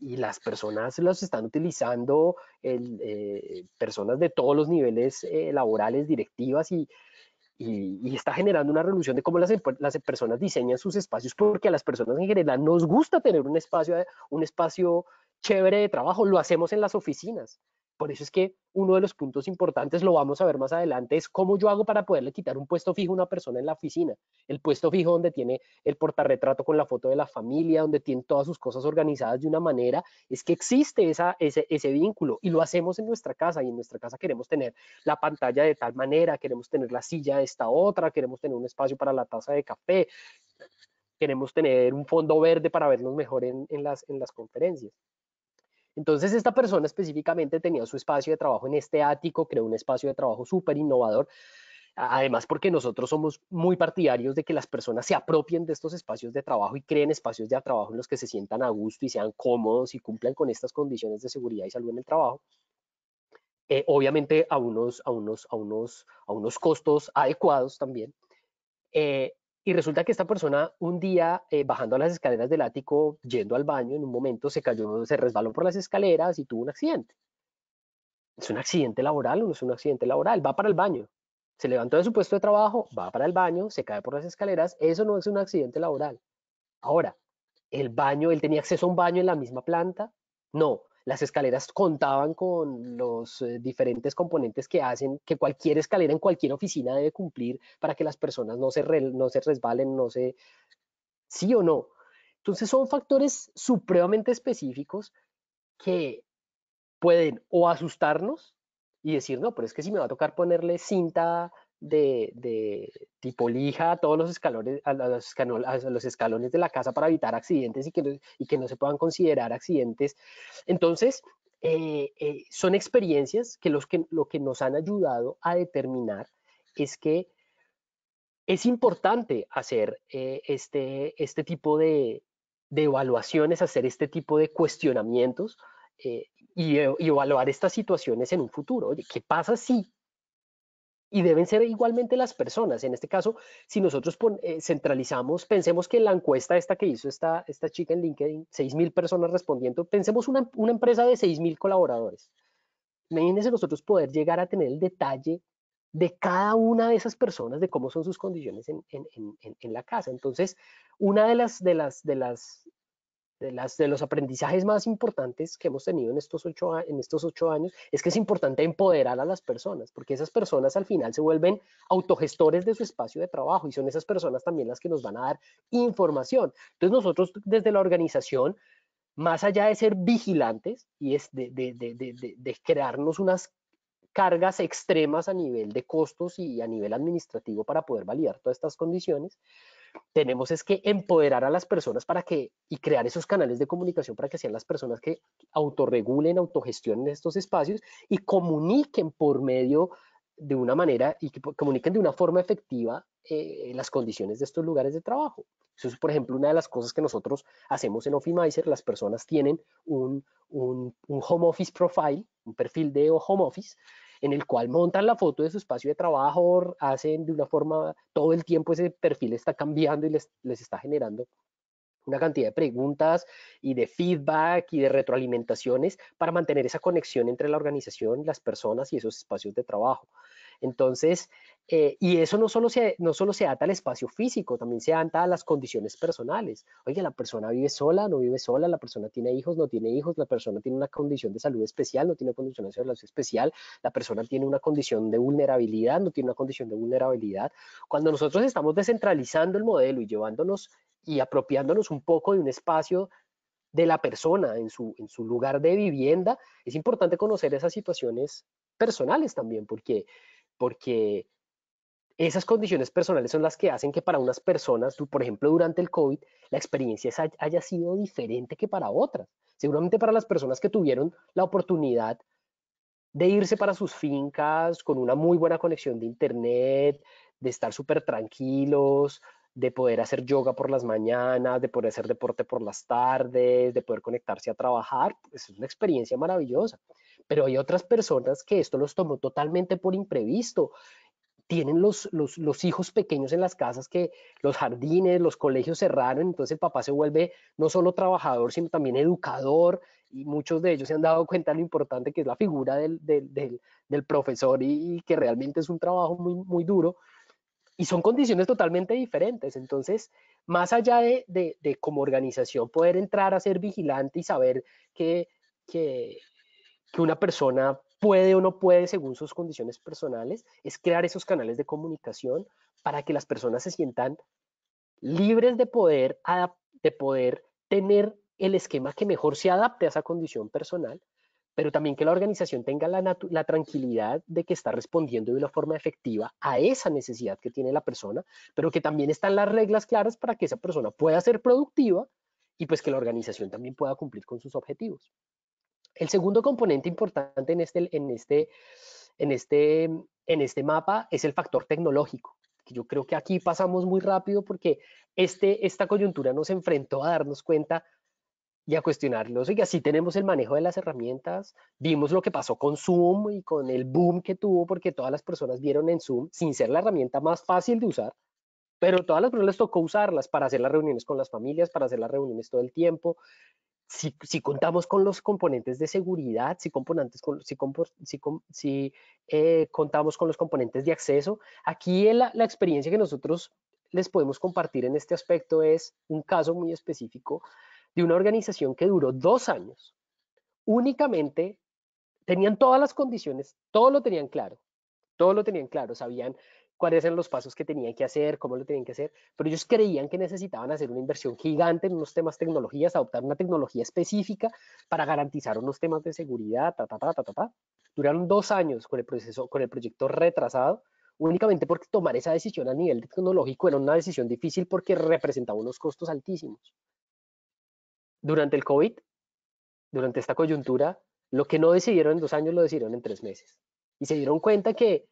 S1: y las personas los están utilizando, eh, personas de todos los niveles laborales, directivas y, y, está generando una revolución de cómo las, em, las, personas diseñan sus espacios, porque a las personas en general nos gusta tener un espacio, un espacio chévere de trabajo, lo hacemos en las oficinas. Por eso es que uno de los puntos importantes, lo vamos a ver más adelante, es cómo yo hago para poderle quitar un puesto fijo a una persona en la oficina. El puesto fijo donde tiene el portarretrato con la foto de la familia, donde tiene todas sus cosas organizadas de una manera, es que existe ese, vínculo y lo hacemos en nuestra casa y en nuestra casa queremos tener la pantalla de tal manera, queremos tener la silla de esta otra, queremos tener un espacio para la taza de café, queremos tener un fondo verde para vernos mejor las, en las conferencias. Entonces, esta persona específicamente tenía su espacio de trabajo en este ático, creó un espacio de trabajo súper innovador. Además, porque nosotros somos muy partidarios de que las personas se apropien de estos espacios de trabajo y creen espacios de trabajo en los que se sientan a gusto y sean cómodos y cumplan con estas condiciones de seguridad y salud en el trabajo. Eh, obviamente a unos, a, unos, a, unos, a unos costos adecuados también. Eh, y resulta que esta persona un día eh, bajando a las escaleras del ático, yendo al baño, en un momento se cayó, se resbaló por las escaleras y tuvo un accidente. ¿Es un accidente laboral o no es un accidente laboral? Va para el baño. Se levantó de su puesto de trabajo, va para el baño, se cae por las escaleras. Eso no es un accidente laboral. Ahora, el baño, él tenía acceso a un baño en la misma planta. No, las escaleras contaban con los eh, diferentes componentes que hacen que cualquier escalera en cualquier oficina debe cumplir para que las personas no se, no se resbalen, no se... sí o no. Entonces son factores supremamente específicos que pueden o asustarnos y decir, no, pero es que si me va a tocar ponerle cinta de, de, tipo lija a todos los escalones, a los, a los, escalones de la casa para evitar accidentes y que, no, y que no se puedan considerar accidentes. Entonces, eh, eh, son experiencias que, los que lo que nos han ayudado a determinar es que es importante hacer eh, este, este tipo de, evaluaciones, hacer este tipo de cuestionamientos y, y evaluar estas situaciones en un futuro. Oye, ¿qué pasa si y deben ser igualmente las personas. En este caso, si nosotros eh, centralizamos, pensemos que la encuesta esta que hizo esta, chica en LinkedIn, mil personas respondiendo, pensemos una, empresa de 6.000 colaboradores. Imagínense nosotros poder llegar a tener el detalle de cada una de esas personas, de cómo son sus condiciones en, en la casa. Entonces, una de las, de las, de las de, las, de los aprendizajes más importantes que hemos tenido en estos, ocho, en estos ocho años es que es importante empoderar a las personas, porque esas personas al final se vuelven autogestores de su espacio de trabajo y son esas personas también las que nos van a dar información. Entonces nosotros desde la organización, más allá de ser vigilantes y es de, de, de crearnos unas cargas extremas a nivel de costos y a nivel administrativo para poder validar todas estas condiciones, tenemos es que empoderar a las personas para que, y crear esos canales de comunicación para que sean las personas que autorregulen, autogestionen estos espacios y comuniquen por medio de una manera y que comuniquen de una forma efectiva eh, las condiciones de estos lugares de trabajo. Eso es, por ejemplo, una de las cosas que nosotros hacemos en Ofimizer. Las personas tienen un, un, un home office profile, un perfil de home office, en el cual montan la foto de su espacio de trabajo, hacen de una forma, todo el tiempo ese perfil está cambiando y les, está generando una cantidad de preguntas y de feedback y de retroalimentaciones para mantener esa conexión entre la organización, las personas y esos espacios de trabajo. Entonces, eh, y eso no solo, se, no solo se ata al espacio físico, también se ata a las condiciones personales. Oye, la persona vive sola, no vive sola, la persona tiene hijos, no tiene hijos, la persona tiene una condición de salud especial, no tiene condición de salud especial, la persona tiene una condición de vulnerabilidad, no tiene una condición de vulnerabilidad. Cuando nosotros estamos descentralizando el modelo y llevándonos y apropiándonos un poco de un espacio de la persona en su, en su lugar de vivienda, es importante conocer esas situaciones personales también, porque porque esas condiciones personales son las que hacen que para unas personas, por ejemplo, durante el COVID, la experiencia haya sido diferente que para otras. Seguramente para las personas que tuvieron la oportunidad de irse para sus fincas con una muy buena conexión de internet, de estar súper tranquilos, de poder hacer yoga por las mañanas, de poder hacer deporte por las tardes, de poder conectarse a trabajar, pues, es una experiencia maravillosa. Pero hay otras personas que esto los tomó totalmente por imprevisto. Tienen los, los, hijos pequeños en las casas que los jardines, los colegios cerraron, entonces el papá se vuelve no solo trabajador, sino también educador, y muchos de ellos se han dado cuenta de lo importante que es la figura del, profesor y, que realmente es un trabajo muy, muy duro. Y son condiciones totalmente diferentes. Entonces, más allá de, de como organización poder entrar a ser vigilante y saber que, que que una persona puede o no puede según sus condiciones personales, es crear esos canales de comunicación para que las personas se sientan libres de poder, de poder tener el esquema que mejor se adapte a esa condición personal, pero también que la organización tenga la, la, tranquilidad de que está respondiendo de una forma efectiva a esa necesidad que tiene la persona, pero que también están las reglas claras para que esa persona pueda ser productiva y pues que la organización también pueda cumplir con sus objetivos. El segundo componente importante este, este, este, en este, mapa es el factor tecnológico. yo creo que aquí pasamos muy rápido porque esta coyuntura nos enfrentó a darnos cuenta y a cuestionarlos. Y así tenemos el manejo de las herramientas. Vimos lo que pasó con Zoom y con el boom que tuvo, porque todas las personas vieron en Zoom, sin ser la herramienta más fácil de usar, pero todas las personas les tocó usarlas para hacer las reuniones con las familias, para hacer las reuniones todo el tiempo si, contamos con los componentes de seguridad, si, componentes si, eh, contamos con los componentes de acceso, aquí la, experiencia que nosotros les podemos compartir en este aspecto es un caso muy específico de una organización que duró dos años. Únicamente tenían todas las condiciones, todo lo tenían claro, todo lo tenían claro, sabían cuáles eran los pasos que tenían que hacer, cómo lo tenían que hacer, pero ellos creían que necesitaban hacer una inversión gigante en unos temas tecnologías, adoptar una tecnología específica para garantizar unos temas de seguridad, ta, ta, ta, ta, ta, Duraron dos años con el proceso, con el proyecto retrasado, únicamente porque tomar esa decisión a nivel tecnológico era una decisión difícil porque representaba unos costos altísimos. Durante el COVID, durante esta coyuntura, lo que no decidieron en dos años lo decidieron en tres meses. Y se dieron cuenta que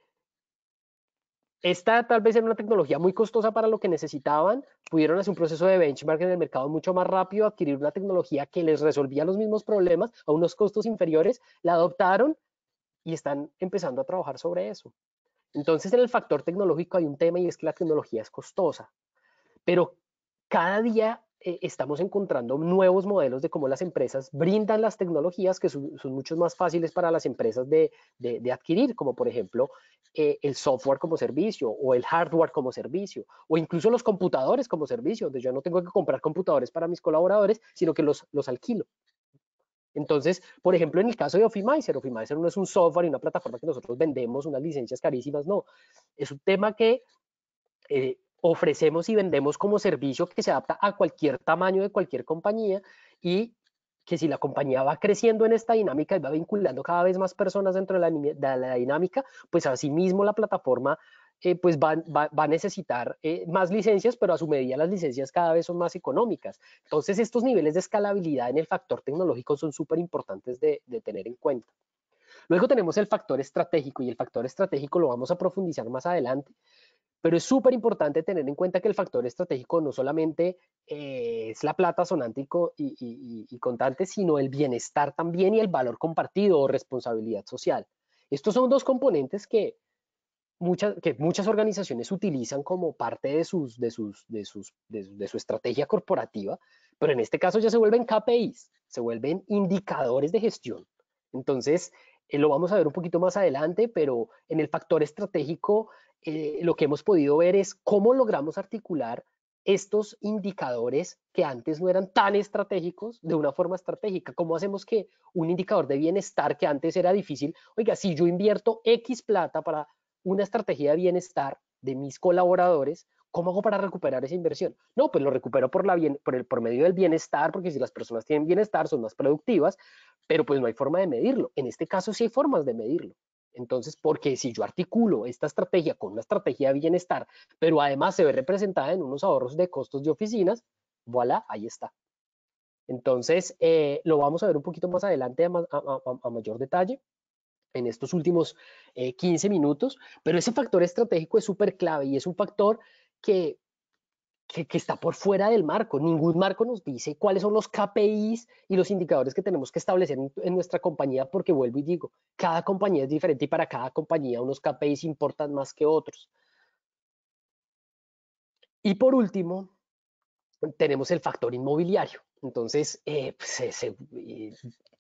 S1: esta tal vez era una tecnología muy costosa para lo que necesitaban, pudieron hacer un proceso de benchmark en el mercado mucho más rápido, adquirir una tecnología que les resolvía los mismos problemas a unos costos inferiores, la adoptaron y están empezando a trabajar sobre eso. Entonces, en el factor tecnológico hay un tema y es que la tecnología es costosa, pero cada día eh, estamos encontrando nuevos modelos de cómo las empresas brindan las tecnologías que son, muchos mucho más fáciles para las empresas de, de, adquirir, como por ejemplo eh, el software como servicio o el hardware como servicio o incluso los computadores como servicio, donde yo no tengo que comprar computadores para mis colaboradores, sino que los, los alquilo. Entonces, por ejemplo, en el caso de Ofimizer, Ofimizer no es un software y una plataforma que nosotros vendemos unas licencias carísimas, no. Es un tema que eh, ofrecemos y vendemos como servicio que se adapta a cualquier tamaño de cualquier compañía y que si la compañía va creciendo en esta dinámica y va vinculando cada vez más personas dentro de la, dinámica, pues asimismo la plataforma eh, pues va, a necesitar eh, más licencias, pero a su medida las licencias cada vez son más económicas. Entonces estos niveles de escalabilidad en el factor tecnológico son súper importantes de tener en cuenta. Luego tenemos el factor estratégico y el factor estratégico lo vamos a profundizar más adelante, pero es súper importante tener en cuenta que el factor estratégico no solamente eh, es la plata sonántico y, y, contante, sino el bienestar también y el valor compartido o responsabilidad social. Estos son dos componentes que muchas, que muchas organizaciones utilizan como parte de, sus, de, sus, de, sus, su, estrategia corporativa, pero en este caso ya se vuelven KPIs, se vuelven indicadores de gestión. Entonces, eh, lo vamos a ver un poquito más adelante, pero en el factor estratégico eh, lo que hemos podido ver es cómo logramos articular estos indicadores que antes no eran tan estratégicos de una forma estratégica. ¿Cómo hacemos que un indicador de bienestar que antes era difícil, oiga, si yo invierto X plata para una estrategia de bienestar de mis colaboradores, ¿cómo hago para recuperar esa inversión? No, pues lo recupero por, por medio del bienestar, porque si las personas tienen bienestar son más productivas, pero pues no hay forma de medirlo. En este caso sí hay formas de medirlo. Entonces, porque si yo articulo esta estrategia con una estrategia de bienestar, pero además se ve representada en unos ahorros de costos de oficinas, voilà, ahí está. Entonces, eh, lo vamos a ver un poquito más adelante a, mayor detalle en estos últimos 15 eh, minutos, pero ese factor estratégico es súper clave y es un factor que que, está por fuera del marco. Ningún marco nos dice cuáles son los KPIs y los indicadores que tenemos que establecer en, nuestra compañía, porque vuelvo y digo, cada compañía es diferente y para cada compañía unos KPIs importan más que otros. Y por último, tenemos el factor inmobiliario. Entonces, eh, pues,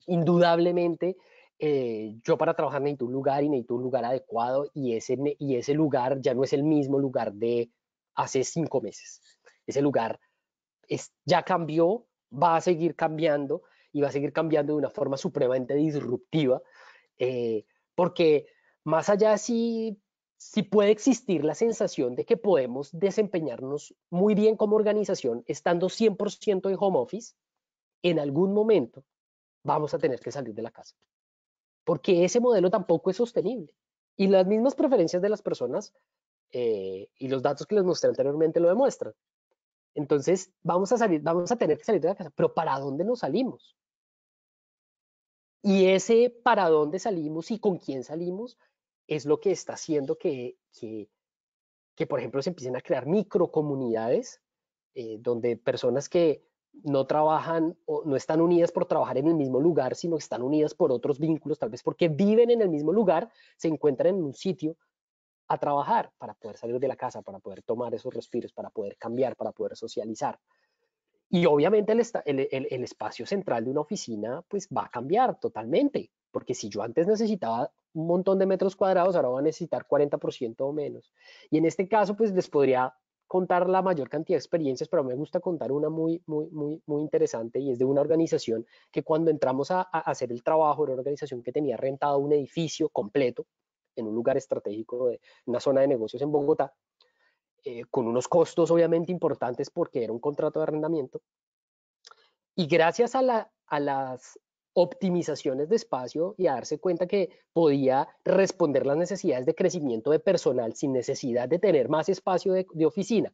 S1: indudablemente, eh, yo para trabajar necesito un lugar y necesito un lugar adecuado y ese, y ese lugar ya no es el mismo lugar de hace cinco meses ese lugar es, ya cambió, va a seguir cambiando y va a seguir cambiando de una forma supremamente disruptiva, eh, porque más allá si, si puede existir la sensación de que podemos desempeñarnos muy bien como organización estando 100% en home office, en algún momento vamos a tener que salir de la casa, porque ese modelo tampoco es sostenible. Y las mismas preferencias de las personas eh, y los datos que les mostré anteriormente lo demuestran. Entonces, vamos a salir, vamos a tener que salir de la casa, pero ¿para dónde nos salimos? Y ese para dónde salimos y con quién salimos es lo que está haciendo que, que, por ejemplo, se empiecen a crear microcomunidades eh, donde personas que no trabajan o no están unidas por trabajar en el mismo lugar, sino que están unidas por otros vínculos, tal vez porque viven en el mismo lugar, se encuentran en un sitio a trabajar para poder salir de la casa, para poder tomar esos respiros, para poder cambiar, para poder socializar. Y obviamente el, el, espacio central de una oficina pues va a cambiar totalmente, porque si yo antes necesitaba un montón de metros cuadrados, ahora va a necesitar 40% o menos. Y en este caso pues les podría contar la mayor cantidad de experiencias, pero me gusta contar una muy, muy, muy, muy interesante y es de una organización que cuando entramos a, a hacer el trabajo, era una organización que tenía rentado un edificio completo, en un lugar estratégico, de una zona de negocios en Bogotá, eh, con unos costos obviamente importantes porque era un contrato de arrendamiento. Y gracias a, las optimizaciones de espacio y a darse cuenta que podía responder las necesidades de crecimiento de personal sin necesidad de tener más espacio de, de, oficina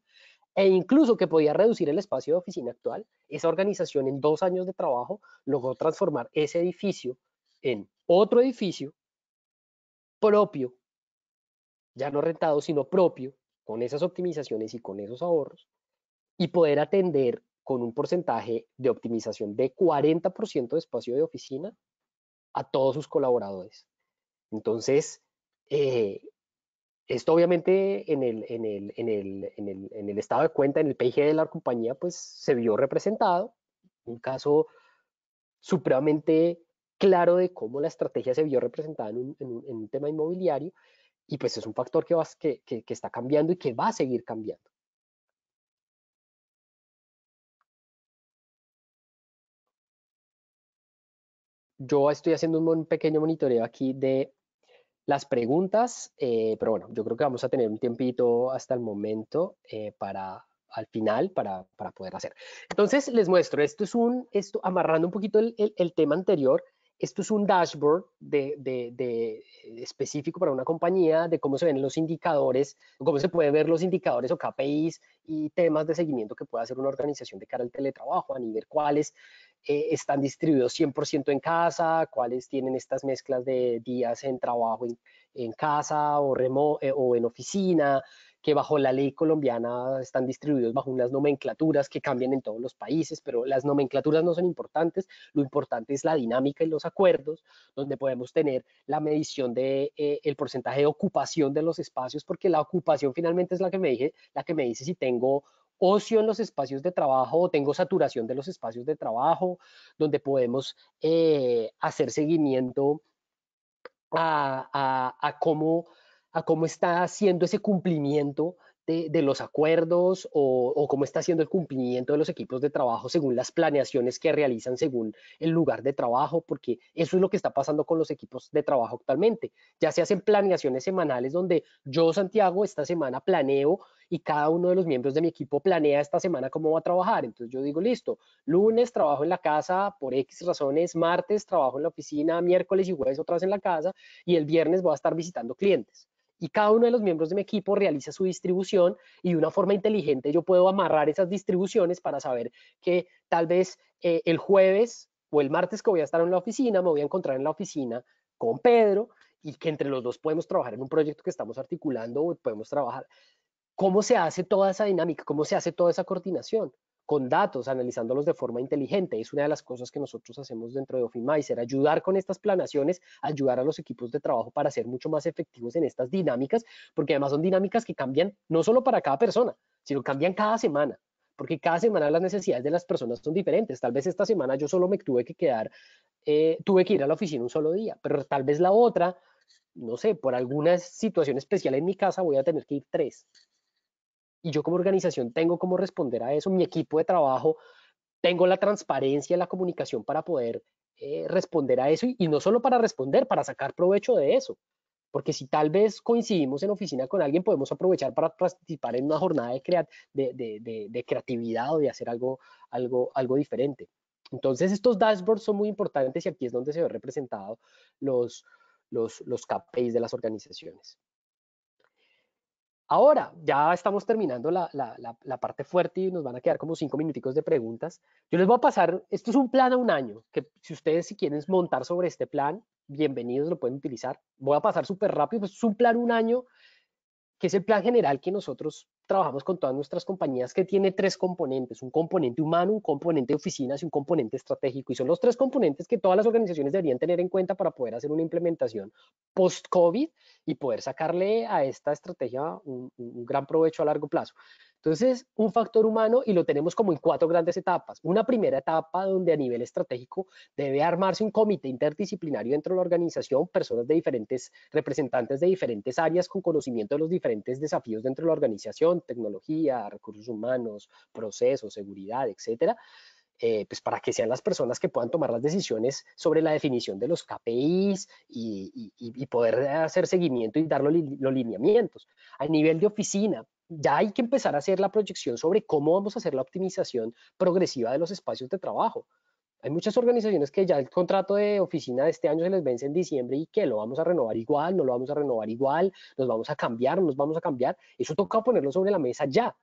S1: e incluso que podía reducir el espacio de oficina actual, esa organización en dos años de trabajo logró transformar ese edificio en otro edificio propio, ya no rentado, sino propio, con esas optimizaciones y con esos ahorros, y poder atender con un porcentaje de optimización de 40% de espacio de oficina a todos sus colaboradores. Entonces, eh, esto obviamente en el, en, el, estado de cuenta, en el PIG de la compañía, pues se vio representado, un caso supremamente claro de cómo la estrategia se vio representada en un, tema inmobiliario y pues es un factor que, que, está cambiando y que va a seguir cambiando. yo estoy haciendo un pequeño monitoreo aquí de las preguntas, eh, pero bueno, yo creo que vamos a tener un tiempito hasta el momento eh, para al final para, poder hacer. Entonces les muestro, esto es un, esto amarrando un poquito el tema anterior, esto es un dashboard de, eh, específico para una compañía de cómo se ven los indicadores, cómo se pueden ver los indicadores o KPIs y temas de seguimiento que puede hacer una organización de cara al teletrabajo, a nivel cuáles eh, están distribuidos 100% en casa, cuáles tienen estas mezclas de días en trabajo, en, en casa o, eh, o en oficina, que bajo la ley colombiana están distribuidos bajo unas nomenclaturas que cambian en todos los países, pero las nomenclaturas no son importantes, lo importante es la dinámica y los acuerdos, donde podemos tener la medición de eh, el porcentaje de ocupación de los espacios, porque la ocupación finalmente es la que me dije, la que me dice si tengo ocio en los espacios de trabajo o tengo saturación de los espacios de trabajo, donde podemos eh, hacer seguimiento a, a, cómo está haciendo ese cumplimiento de los acuerdos o, o, cómo está haciendo el cumplimiento de los equipos de trabajo según las planeaciones que realizan según el lugar de trabajo, porque eso es lo que está pasando con los equipos de trabajo actualmente. Ya se hacen planeaciones semanales donde yo, Santiago, esta semana planeo y cada uno de los miembros de mi equipo planea esta semana cómo va a trabajar. Entonces yo digo, listo, lunes trabajo en la casa por X razones, martes trabajo en la oficina, miércoles y jueves otra vez en la casa y el viernes voy a estar visitando clientes y cada uno de los miembros de mi equipo realiza su distribución y de una forma inteligente yo puedo amarrar esas distribuciones para saber que tal vez eh, el jueves o el martes que voy a estar en la oficina, me voy a encontrar en la oficina con Pedro y que entre los dos podemos trabajar en un proyecto que estamos articulando o podemos trabajar. ¿Cómo se hace toda esa dinámica? ¿Cómo se hace toda esa coordinación? con datos, analizándolos de forma inteligente. Es una de las cosas que nosotros hacemos dentro de ser ayudar con estas planaciones, ayudar a los equipos de trabajo para ser mucho más efectivos en estas dinámicas, porque además son dinámicas que cambian no solo para cada persona, sino cambian cada semana porque cada semana las necesidades de las personas son diferentes. Tal vez esta semana yo solo me tuve que quedar, eh, tuve que ir a la oficina un solo día, pero tal vez la otra, no sé, por alguna situación especial en mi casa voy a tener que ir tres y yo como organización tengo cómo responder a eso, mi equipo de trabajo, tengo la transparencia, la comunicación para poder eh, responder a eso y, no solo para responder, para sacar provecho de eso. Porque si tal vez coincidimos en oficina con alguien, podemos aprovechar para participar en una jornada de, creatividad o de hacer algo, algo, algo diferente. Entonces, estos dashboards son muy importantes y aquí es donde se ven representado los, los, los KPIs de las organizaciones. Ahora, ya estamos terminando la, parte fuerte y nos van a quedar como cinco minuticos de preguntas. Yo les voy a pasar, esto es un plan a un año, que si ustedes si quieren montar sobre este plan, bienvenidos, lo pueden utilizar. Voy a pasar súper rápido, pues, es un plan un año, que es el plan general que nosotros trabajamos con todas nuestras compañías que tiene tres componentes, un componente humano, un componente de oficinas y un componente estratégico. Y son los tres componentes que todas las organizaciones deberían tener en cuenta para poder hacer una implementación post-COVID y poder sacarle a esta estrategia un, un gran provecho a largo plazo. Entonces, un factor humano y lo tenemos como en cuatro grandes etapas. Una primera etapa donde a nivel estratégico debe armarse un comité interdisciplinario dentro de la organización, personas de diferentes, representantes de diferentes áreas con conocimiento de los diferentes desafíos dentro de la organización, tecnología, recursos humanos, procesos, seguridad, etcétera eh, pues para que sean las personas que puedan tomar las decisiones sobre la definición de los KPIs y, poder hacer seguimiento y dar los, los, lineamientos. A nivel de oficina, ya hay que empezar a hacer la proyección sobre cómo vamos a hacer la optimización progresiva de los espacios de trabajo. Hay muchas organizaciones que ya el contrato de oficina de este año se les vence en diciembre y que lo vamos a renovar igual, no lo vamos a renovar igual, nos vamos a cambiar, nos vamos a cambiar. Eso toca ponerlo sobre la mesa ya,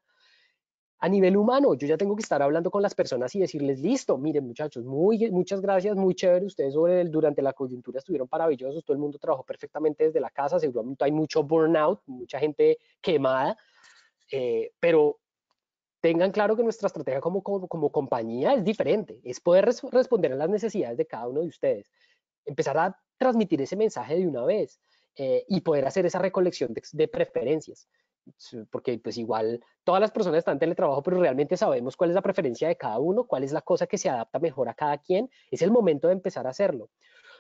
S1: a nivel humano, yo ya tengo que estar hablando con las personas y decirles, listo, miren muchachos, muy, muchas gracias, muy chévere, ustedes durante la coyuntura estuvieron maravillosos, todo el mundo trabajó perfectamente desde la casa, seguramente hay mucho burnout, mucha gente quemada, eh, pero tengan claro que nuestra estrategia como, compañía es diferente, es poder responder a las necesidades de cada uno de ustedes, empezar a transmitir ese mensaje de una vez eh, y poder hacer esa recolección de preferencias porque pues igual todas las personas están en teletrabajo, pero realmente sabemos cuál es la preferencia de cada uno, cuál es la cosa que se adapta mejor a cada quien, es el momento de empezar a hacerlo.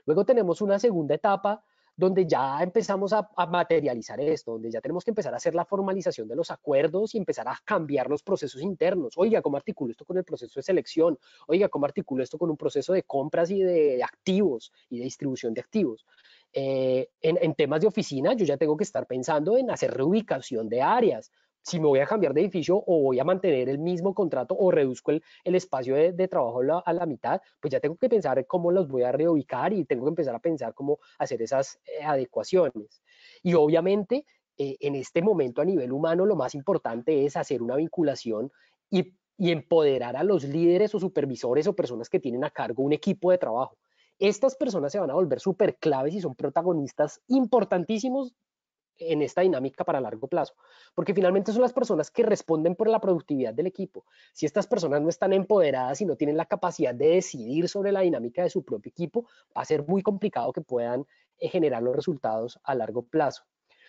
S1: Luego tenemos una segunda etapa donde ya empezamos a, materializar esto, donde ya tenemos que empezar a hacer la formalización de los acuerdos y empezar a cambiar los procesos internos. Oiga, ¿cómo articulo esto con el proceso de selección? Oiga, ¿cómo articulo esto con un proceso de compras y de activos y de distribución de activos? Eh, en, en temas de oficina, yo ya tengo que estar pensando en hacer reubicación de áreas, si me voy a cambiar de edificio o voy a mantener el mismo contrato o reduzco el, espacio de, trabajo a la mitad, pues ya tengo que pensar cómo los voy a reubicar y tengo que empezar a pensar cómo hacer esas eh, adecuaciones. Y obviamente, eh, en este momento a nivel humano, lo más importante es hacer una vinculación y, y empoderar a los líderes o supervisores o personas que tienen a cargo un equipo de trabajo estas personas se van a volver súper claves y son protagonistas importantísimos en esta dinámica para largo plazo, porque finalmente son las personas que responden por la productividad del equipo. Si estas personas no están empoderadas y no tienen la capacidad de decidir sobre la dinámica de su propio equipo, va a ser muy complicado que puedan eh, generar los resultados a largo plazo.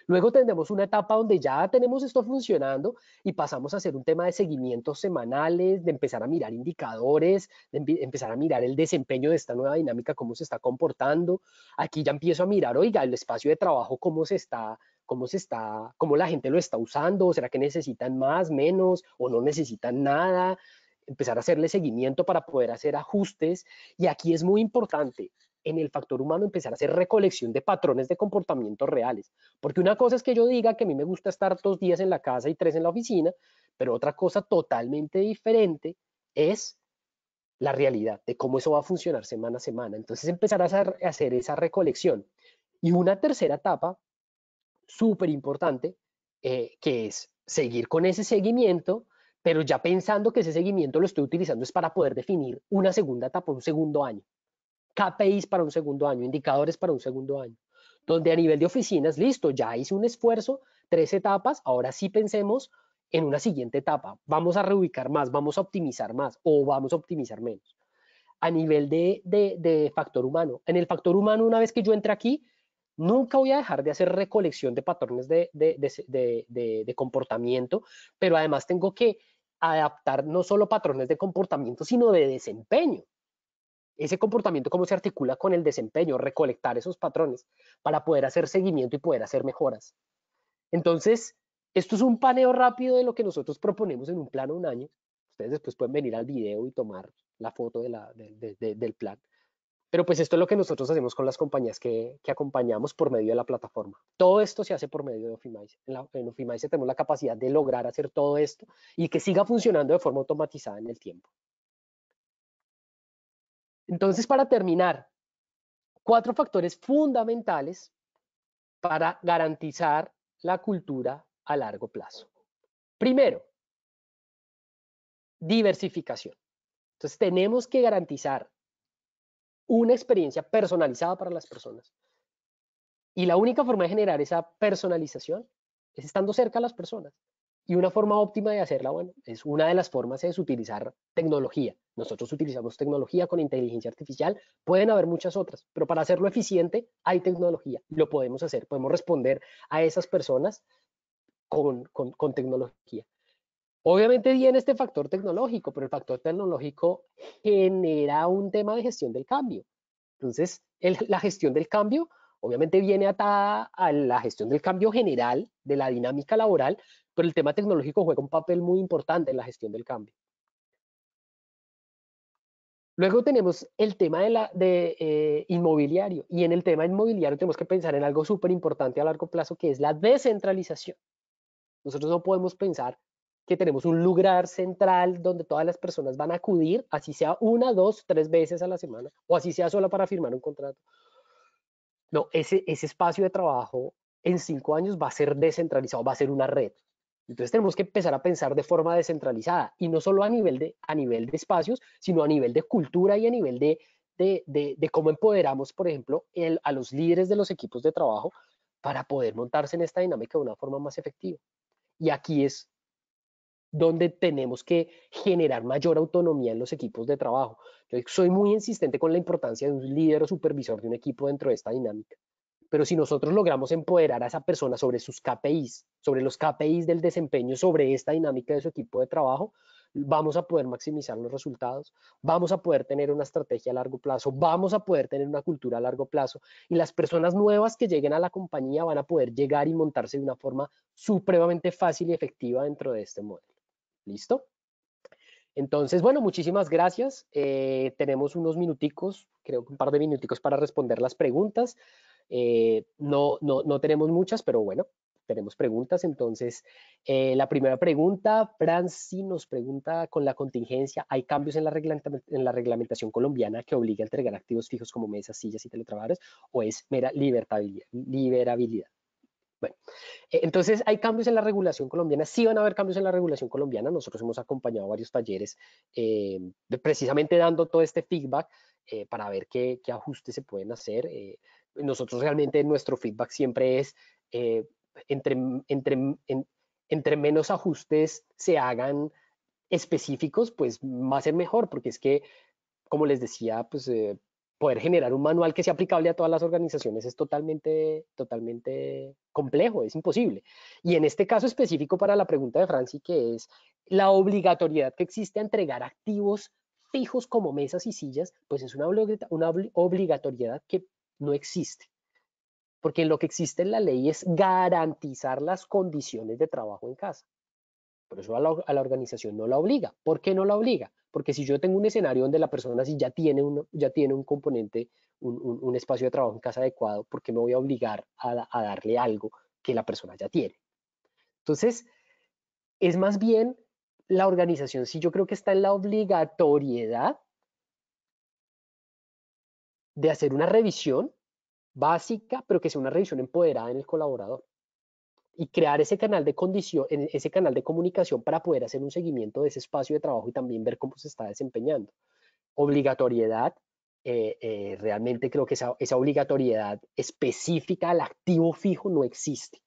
S1: Luego tendremos una etapa donde ya tenemos esto funcionando y pasamos a hacer un tema de seguimientos semanales, de empezar a mirar indicadores, de empezar a mirar el desempeño de esta nueva dinámica, cómo se está comportando. Aquí ya empiezo a mirar, oiga, el espacio de trabajo, cómo se está cómo se está, cómo la gente lo está usando, será que necesitan más, menos o no necesitan nada, empezar a hacerle seguimiento para poder hacer ajustes. Y aquí es muy importante en el factor humano empezar a hacer recolección de patrones de comportamientos reales. Porque una cosa es que yo diga que a mí me gusta estar dos días en la casa y tres en la oficina, pero otra cosa totalmente diferente es la realidad de cómo eso va a funcionar semana a semana. Entonces empezar a hacer esa recolección. Y una tercera etapa súper importante, eh, que es seguir con ese seguimiento, pero ya pensando que ese seguimiento lo estoy utilizando es para poder definir una segunda etapa, un segundo año, KPIs para un segundo año, indicadores para un segundo año, donde a nivel de oficinas, listo, ya hice un esfuerzo, tres etapas, ahora sí pensemos en una siguiente etapa, vamos a reubicar más, vamos a optimizar más o vamos a optimizar menos. A nivel de, de, de factor humano, en el factor humano, una vez que yo entre aquí, Nunca voy a dejar de hacer recolección de patrones de, comportamiento, pero además tengo que adaptar no solo patrones de comportamiento, sino de desempeño ese comportamiento, cómo se articula con el desempeño, recolectar esos patrones para poder hacer seguimiento y poder hacer mejoras. Entonces, esto es un paneo rápido de lo que nosotros proponemos en un plano un año. Ustedes después pueden venir al video y tomar la foto del plan. Pero pues esto es lo que nosotros hacemos con las compañías que, acompañamos por medio de la plataforma. Todo esto se hace por medio de Ofimize. En, la, tenemos la capacidad de lograr hacer todo esto y que siga funcionando de forma automatizada en el tiempo. Entonces, para terminar, cuatro factores fundamentales para garantizar la cultura a largo plazo. Primero, diversificación. Entonces, tenemos que garantizar una experiencia personalizada para las personas. Y la única forma de generar esa personalización es estando cerca a las personas. Y una forma óptima de hacerla, bueno, es una de las formas es utilizar tecnología. Nosotros utilizamos tecnología con inteligencia artificial, pueden haber muchas otras, pero para hacerlo eficiente hay tecnología, lo podemos hacer, podemos responder a esas personas con, con, con tecnología. Obviamente viene este factor tecnológico, pero el factor tecnológico genera un tema de gestión del cambio. Entonces, la gestión del cambio obviamente viene atada a la gestión del cambio general de la dinámica laboral, pero el tema tecnológico juega un papel muy importante en la gestión del cambio. Luego tenemos el tema de, eh, inmobiliario y en el tema inmobiliario tenemos que pensar en algo súper importante a largo plazo que es la descentralización. Nosotros no podemos pensar que tenemos un lugar central donde todas las personas van a acudir, así sea una, dos, tres veces a la semana, o así sea solo para firmar un contrato. No, ese, ese espacio de trabajo en cinco años va a ser descentralizado, va a ser una red. Entonces tenemos que empezar a pensar de forma descentralizada y no solo a nivel de, a nivel de espacios, sino a nivel de cultura y a nivel de, de, de, cómo empoderamos, por ejemplo, el, a los líderes de los equipos de trabajo para poder montarse en esta dinámica de una forma más efectiva. Y aquí es donde tenemos que generar mayor autonomía en los equipos de trabajo. Yo soy muy insistente con la importancia de un líder o supervisor de un equipo dentro de esta dinámica. Pero si nosotros logramos empoderar a esa persona sobre sus KPIs, sobre los KPIs del desempeño, sobre esta dinámica de su equipo de trabajo, vamos a poder maximizar los resultados, vamos a poder tener una estrategia a largo plazo, vamos a poder tener una cultura a largo plazo y las personas nuevas que lleguen a la compañía van a poder llegar y montarse de una forma supremamente fácil y efectiva dentro de este modelo. ¿Listo? Entonces, bueno, muchísimas gracias. Eh, tenemos unos minuticos, creo que un par de minuticos para responder las preguntas. Eh, no, no, no tenemos muchas, pero bueno, tenemos preguntas. Entonces, eh, la primera pregunta, si nos pregunta con la contingencia, ¿hay cambios en la, en la reglamentación colombiana que obliga a entregar activos fijos como mesas, sillas y teletrabajadores o es mera liberabilidad? Bueno, e, entonces hay cambios en la regulación colombiana, sí van a haber cambios en la regulación colombiana, nosotros hemos acompañado varios talleres eh, precisamente dando todo este feedback eh, para ver qué, ajustes se pueden hacer. Eh, nosotros realmente nuestro feedback siempre es entre, entre, entre menos ajustes se hagan específicos, pues más es mejor, porque es que, como les decía, pues poder generar un manual que sea aplicable a todas las organizaciones es totalmente, totalmente complejo, es imposible. Y en este caso específico para la pregunta de Franci, que es la obligatoriedad que existe a entregar activos fijos como mesas y sillas, pues es una, una obligatoriedad que no existe. Porque lo que existe en la ley es garantizar las condiciones de trabajo en casa. Por eso a la, a la organización no la obliga. ¿Por qué no la obliga? porque si yo tengo un escenario donde la persona si ya tiene un, ya tiene un componente, un, espacio de trabajo en casa adecuado, ¿por qué me voy a obligar a, a darle algo que la persona ya tiene? Entonces, es más bien la organización, si yo creo que está en la obligatoriedad de hacer una revisión básica, pero que sea una revisión empoderada en el colaborador y crear ese canal de condición, ese canal de comunicación para poder hacer un seguimiento de ese espacio de trabajo y también ver cómo se está desempeñando. Obligatoriedad, eh, eh, realmente creo que esa, esa obligatoriedad específica al activo fijo no existe,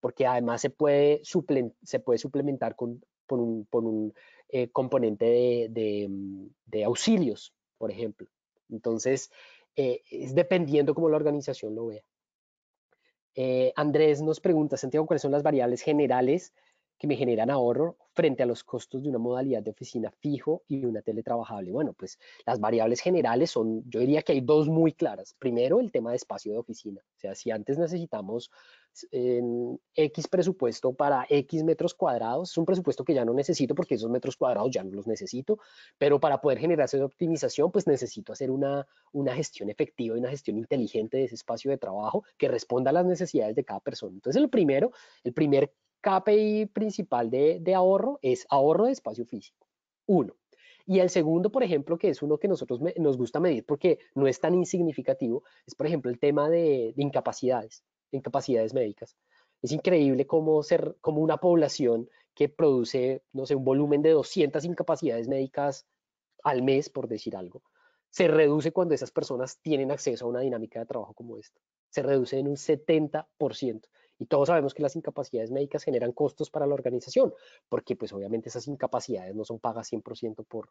S1: porque además se puede, se puede suplementar con, por un, por un eh, componente de, de, mm, de, auxilios, por ejemplo. Entonces, es dependiendo cómo la organización lo vea. Eh, Andrés nos pregunta, Santiago, ¿cuáles son las variables generales que me generan ahorro frente a los costos de una modalidad de oficina fijo y una teletrabajable? Bueno, pues las variables generales son, yo diría que hay dos muy claras. Primero, el tema de espacio de oficina. O sea, si antes necesitamos en X presupuesto para X metros cuadrados. Es un presupuesto que ya no necesito porque esos metros cuadrados ya no los necesito, pero para poder generar esa optimización, pues necesito hacer una, gestión efectiva y una gestión inteligente de ese espacio de trabajo que responda a las necesidades de cada persona. Entonces, el primero, el primer KPI principal de, ahorro es ahorro de espacio físico. Uno. Y el segundo, por ejemplo, que es uno que nosotros nos gusta medir porque no es tan insignificativo, es por ejemplo el tema de incapacidades incapacidades médicas. Es increíble cómo, ser, como una población que produce, no sé, un volumen de 200 incapacidades médicas al mes, por decir algo, se reduce cuando esas personas tienen acceso a una dinámica de trabajo como esta. Se reduce en un 70%. Y todos sabemos que las incapacidades médicas generan costos para la organización, porque pues obviamente esas incapacidades no son pagas 100% por,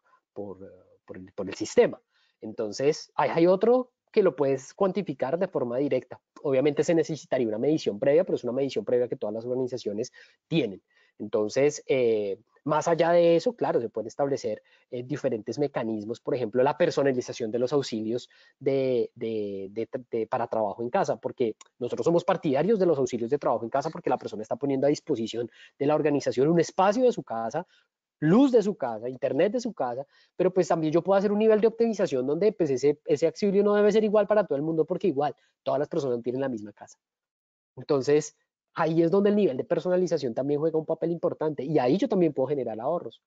S1: eh, por, el, sistema. Entonces, hay, hay otro que lo puedes cuantificar de forma directa. Obviamente se necesitaría una medición previa, pero es una medición previa que todas las organizaciones tienen. Entonces, eh, más allá de eso, claro, se pueden establecer eh, diferentes mecanismos, por ejemplo, la personalización de los auxilios de, para trabajo en casa, porque nosotros somos partidarios de los auxilios de trabajo en casa porque la persona está poniendo a disposición de la organización un espacio de su casa luz de su casa, internet de su casa, pero pues también yo puedo hacer un nivel de optimización donde pues ese, ese auxilio no debe ser igual para todo el mundo porque igual todas las personas tienen la misma casa. Entonces, ahí es donde el nivel de personalización también juega un papel importante y ahí yo también puedo generar ahorros.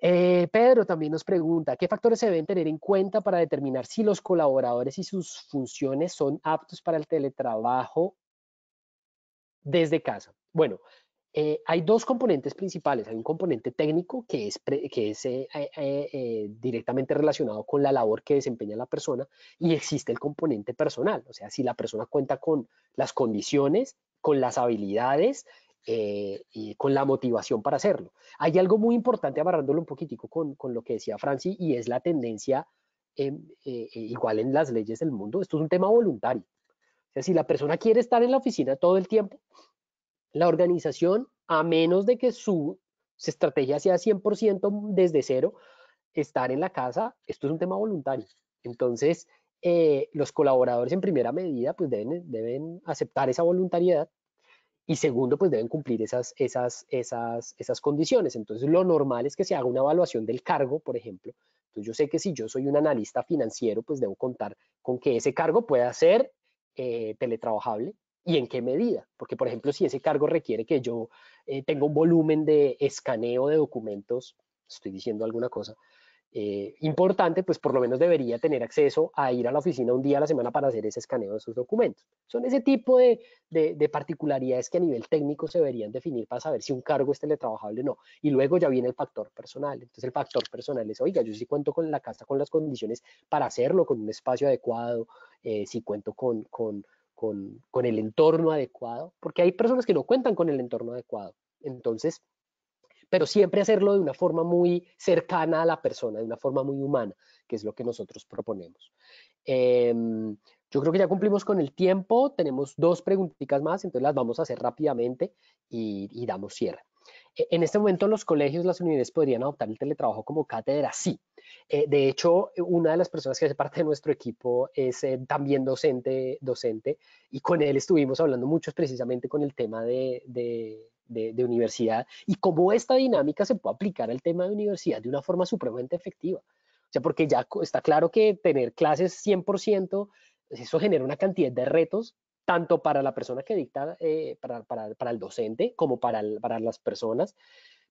S1: Eh, Pedro también nos pregunta, ¿qué factores se deben tener en cuenta para determinar si los colaboradores y sus funciones son aptos para el teletrabajo desde casa? Bueno, eh, hay dos componentes principales. Hay un componente técnico que es, que es eh, eh, directamente relacionado con la labor que desempeña la persona y existe el componente personal. O sea, si la persona cuenta con las condiciones, con las habilidades y con la motivación para hacerlo. Hay algo muy importante, amarrándolo un poquitico con, con lo que decía Franci, y es la tendencia, em, igual en las leyes del mundo, esto es un tema voluntario. O sea, si la persona quiere estar en la oficina todo el tiempo, la organización, a menos de que su estrategia sea 100% desde cero, estar en la casa, esto es un tema voluntario. Entonces, eh, los colaboradores en primera medida pues deben, deben aceptar esa voluntariedad y segundo, pues deben cumplir esas, esas, esas, esas condiciones. Entonces, lo normal es que se haga una evaluación del cargo, por ejemplo. Entonces, yo sé que si yo soy un analista financiero, pues debo contar con que ese cargo pueda ser eh, teletrabajable, y en qué medida. Porque, por ejemplo, si ese cargo requiere que yo eh, tenga un volumen de escaneo de documentos, estoy diciendo alguna cosa, eh, importante, pues por lo menos debería tener acceso a ir a la oficina un día a la semana para hacer ese escaneo de sus documentos. Son ese tipo de, de, particularidades que a nivel técnico se deberían definir para saber si un cargo es teletrabajable o no. Y luego ya viene el factor personal. Entonces el factor personal es, oiga, yo sí cuento con la casa, con las condiciones para hacerlo, con un espacio adecuado, eh, si cuento con con, el entorno adecuado, porque hay personas que no cuentan con el entorno adecuado. Entonces, pero siempre hacerlo de una forma muy cercana a la persona, de una forma muy humana, que es lo que nosotros proponemos. Em, yo creo que ya cumplimos con el tiempo, tenemos dos preguntitas más, entonces las vamos a hacer rápidamente y, y damos cierre. E, en este momento los colegios, las unidades podrían adoptar el teletrabajo como cátedra, sí. Eh, de hecho, una de las personas que hace parte de nuestro equipo es eh, también docente, docente, y con él estuvimos hablando mucho precisamente con el tema de, universidad y cómo esta dinámica se puede aplicar al tema de universidad de una forma supremamente efectiva. O sea, porque ya está claro que tener clases 100%, pues, eso genera una cantidad de retos tanto para la persona que dicta, eh, para, el docente, como para, para las personas,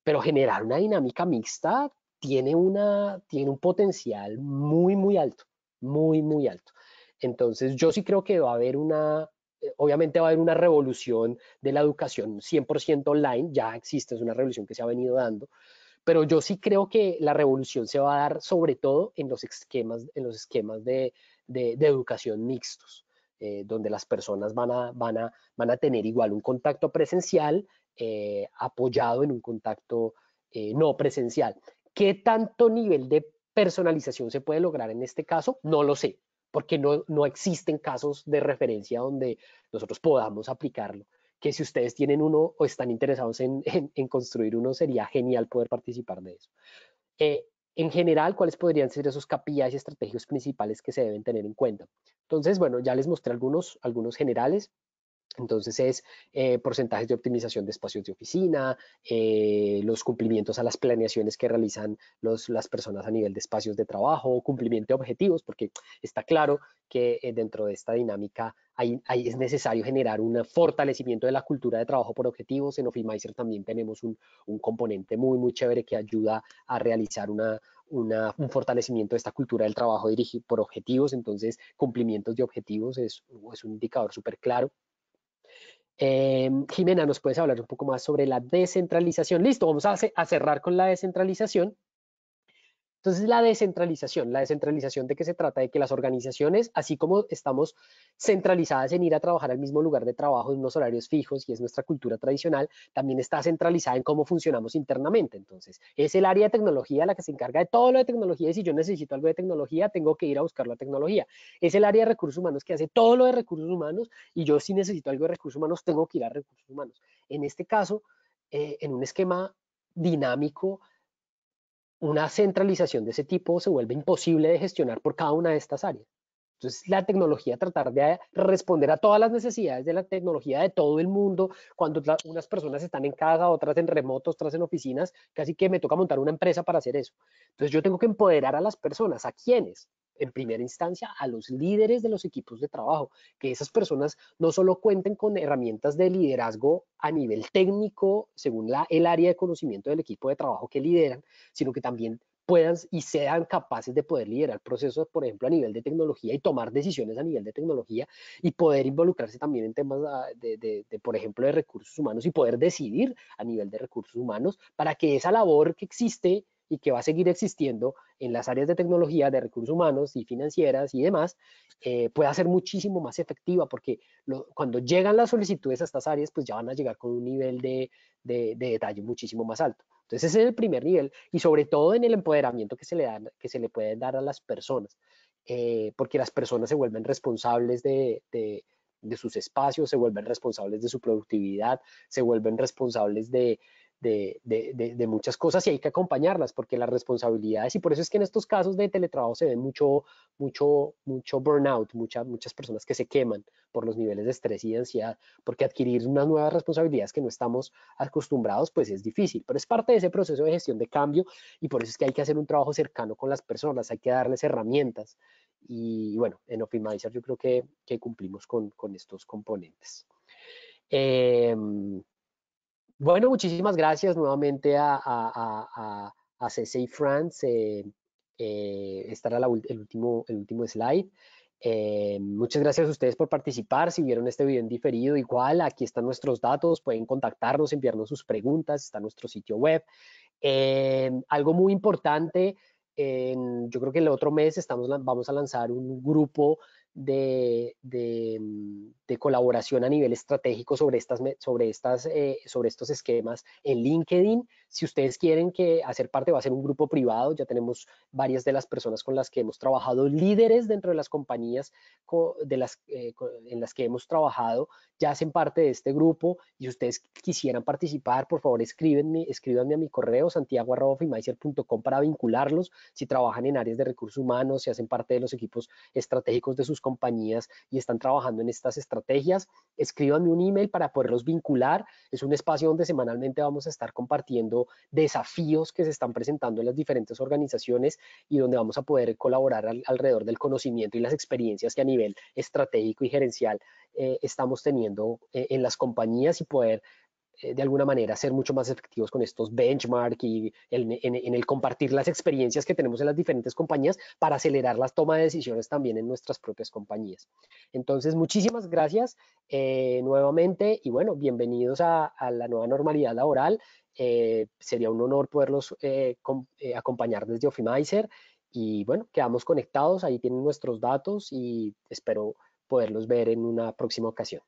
S1: pero generar una dinámica mixta tiene, una, tiene un potencial muy, muy alto, muy, muy alto. Entonces, yo sí creo que va a haber una, eh, obviamente va a haber una revolución de la educación 100% online, ya existe, es una revolución que se ha venido dando, pero yo sí creo que la revolución se va a dar sobre todo en los esquemas, en los esquemas de, de, educación mixtos, eh, donde las personas van a, van, a, van a tener igual un contacto presencial eh, apoyado en un contacto no presencial. ¿Qué tanto nivel de personalización se puede lograr en este caso? No lo sé, porque no, existen casos de referencia donde nosotros podamos aplicarlo que si ustedes tienen uno o están interesados en, construir uno, sería genial poder participar de eso. Eh, en general, ¿cuáles podrían ser esos capillas y estrategias principales que se deben tener en cuenta? Entonces, bueno, ya les mostré algunos, algunos generales. Entonces es eh, porcentajes de optimización de espacios de oficina, eh, los cumplimientos a las planeaciones que realizan las personas a nivel de espacios de trabajo, cumplimiento de objetivos, porque está claro que eh, dentro de esta dinámica es necesario generar un fortalecimiento de la cultura de trabajo por objetivos. En Ofimaiser también tenemos un, componente muy, muy chévere que ayuda a realizar un fortalecimiento de esta cultura del trabajo dirigido por objetivos, entonces cumplimientos de objetivos es, es un indicador súper claro. Eh, Jimena, ¿nos puedes hablar un poco más sobre la descentralización? Listo, vamos a cerrar con la descentralización. Entonces, la descentralización, la descentralización de que se trata de que las organizaciones, así como estamos centralizadas en ir a trabajar al mismo lugar de trabajo, en unos horarios fijos, y es nuestra cultura tradicional, también está centralizada en cómo funcionamos internamente. Entonces, es el área de tecnología la que se encarga de todo lo de tecnología, y si yo necesito algo de tecnología, tengo que ir a buscar la tecnología. Es el área de recursos humanos que hace todo lo de recursos humanos, y yo si necesito algo de recursos humanos, tengo que ir a recursos humanos. En este caso, eh, en un esquema dinámico, una centralización de ese tipo se vuelve imposible de gestionar por cada una de estas áreas. Entonces, la tecnología, tratar de responder a todas las necesidades de la tecnología de todo el mundo, cuando unas personas están en casa, otras en remotos, otras en oficinas, casi que me toca montar una empresa para hacer eso. Entonces, yo tengo que empoderar a las personas, ¿a quienes en primera instancia a los líderes de los equipos de trabajo, que esas personas no solo cuenten con herramientas de liderazgo a nivel técnico, según la, el área de conocimiento del equipo de trabajo que lideran, sino que también puedan y sean capaces de poder liderar procesos, por ejemplo, a nivel de tecnología y tomar decisiones a nivel de tecnología y poder involucrarse también en temas ah, de, por ejemplo, de recursos humanos y poder decidir a nivel de recursos humanos para que esa labor que existe y que va a seguir existiendo en las áreas de tecnología, de recursos humanos y financieras y demás, eh, pueda ser muchísimo más efectiva, porque cuando llegan las solicitudes a estas áreas, pues ya van a llegar con un nivel de, detalle muchísimo más alto. Entonces ese es el primer nivel y sobre todo en el empoderamiento que se le, dan, que se le puede dar a las personas, eh, porque las personas se vuelven responsables de sus espacios, se vuelven responsables de su productividad, se vuelven responsables de, de, muchas cosas y hay que acompañarlas porque las responsabilidades, y por eso es que en estos casos de teletrabajo se ve mucho, mucho, mucho burnout, muchas personas que se queman por los niveles de estrés y ansiedad, porque adquirir unas nuevas responsabilidades que no estamos acostumbrados, pues es difícil, pero es parte de ese proceso de gestión de cambio y por eso es que hay que hacer un trabajo cercano con las personas, hay que darles herramientas y bueno, en Optimizer yo creo que, cumplimos con, estos componentes. Em, bueno, muchísimas gracias nuevamente a, a, CC France. Eh, eh, estará el, último, el último slide. Eh, muchas gracias a ustedes por participar. Si vieron este video en diferido, igual aquí están nuestros datos, pueden contactarnos, enviarnos sus preguntas, está nuestro sitio web. Eh, algo muy importante, yo creo que el otro mes estamos, vamos a lanzar un grupo de, mm, de, colaboración a nivel estratégico sobre, estas, sobre, estas, eh, sobre estos esquemas en LinkedIn, si ustedes quieren que hacer parte, va a ser un grupo privado, ya tenemos varias de las personas con las que hemos trabajado, líderes dentro de las compañías de las, eh, en las que hemos trabajado, ya hacen parte de este grupo y si ustedes quisieran participar, por favor escríbanme a mi correo santiago.fimaiser.com para vincularlos, si trabajan en áreas de recursos humanos, si hacen parte de los equipos estratégicos de sus compañías y están trabajando en estas estrategias, escríbanme un email para poderlos vincular, es un espacio donde semanalmente vamos a estar compartiendo desafíos que se están presentando en las diferentes organizaciones y donde vamos a poder colaborar alrededor del conocimiento y las experiencias que a nivel estratégico y gerencial eh, estamos teniendo eh, en las compañías y poder eh, de alguna manera ser mucho más efectivos con estos benchmark y en, el compartir las experiencias que tenemos en las diferentes compañías para acelerar las toma de decisiones también en nuestras propias compañías. Entonces, muchísimas gracias eh, nuevamente y bueno, bienvenidos a, la nueva normalidad laboral. Eh, sería un honor poderlos acompañar desde Ofimizer y bueno, quedamos conectados, ahí tienen nuestros datos y espero poderlos ver en una próxima ocasión.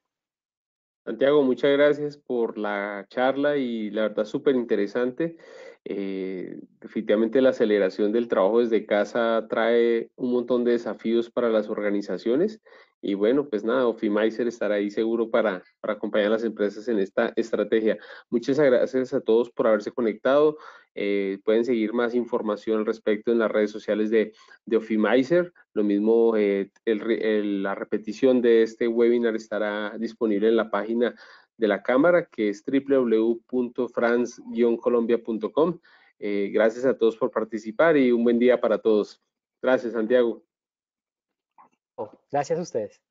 S2: Santiago, muchas gracias por la charla y la verdad súper interesante. Efectivamente, eh, definitivamente la aceleración del trabajo desde casa trae un montón de desafíos para las organizaciones y bueno, pues nada, Ofimizer estará ahí seguro para, para acompañar a las empresas en esta estrategia. Muchas gracias a todos por haberse conectado. Eh, pueden seguir más información al respecto en las redes sociales de, de Ofimizer. Lo mismo, eh, la repetición de este webinar estará disponible en la página de la Cámara, que es www.franz-colombia.com. Eh, gracias a todos por participar y un buen día para todos. Gracias, Santiago. Oh, gracias a ustedes.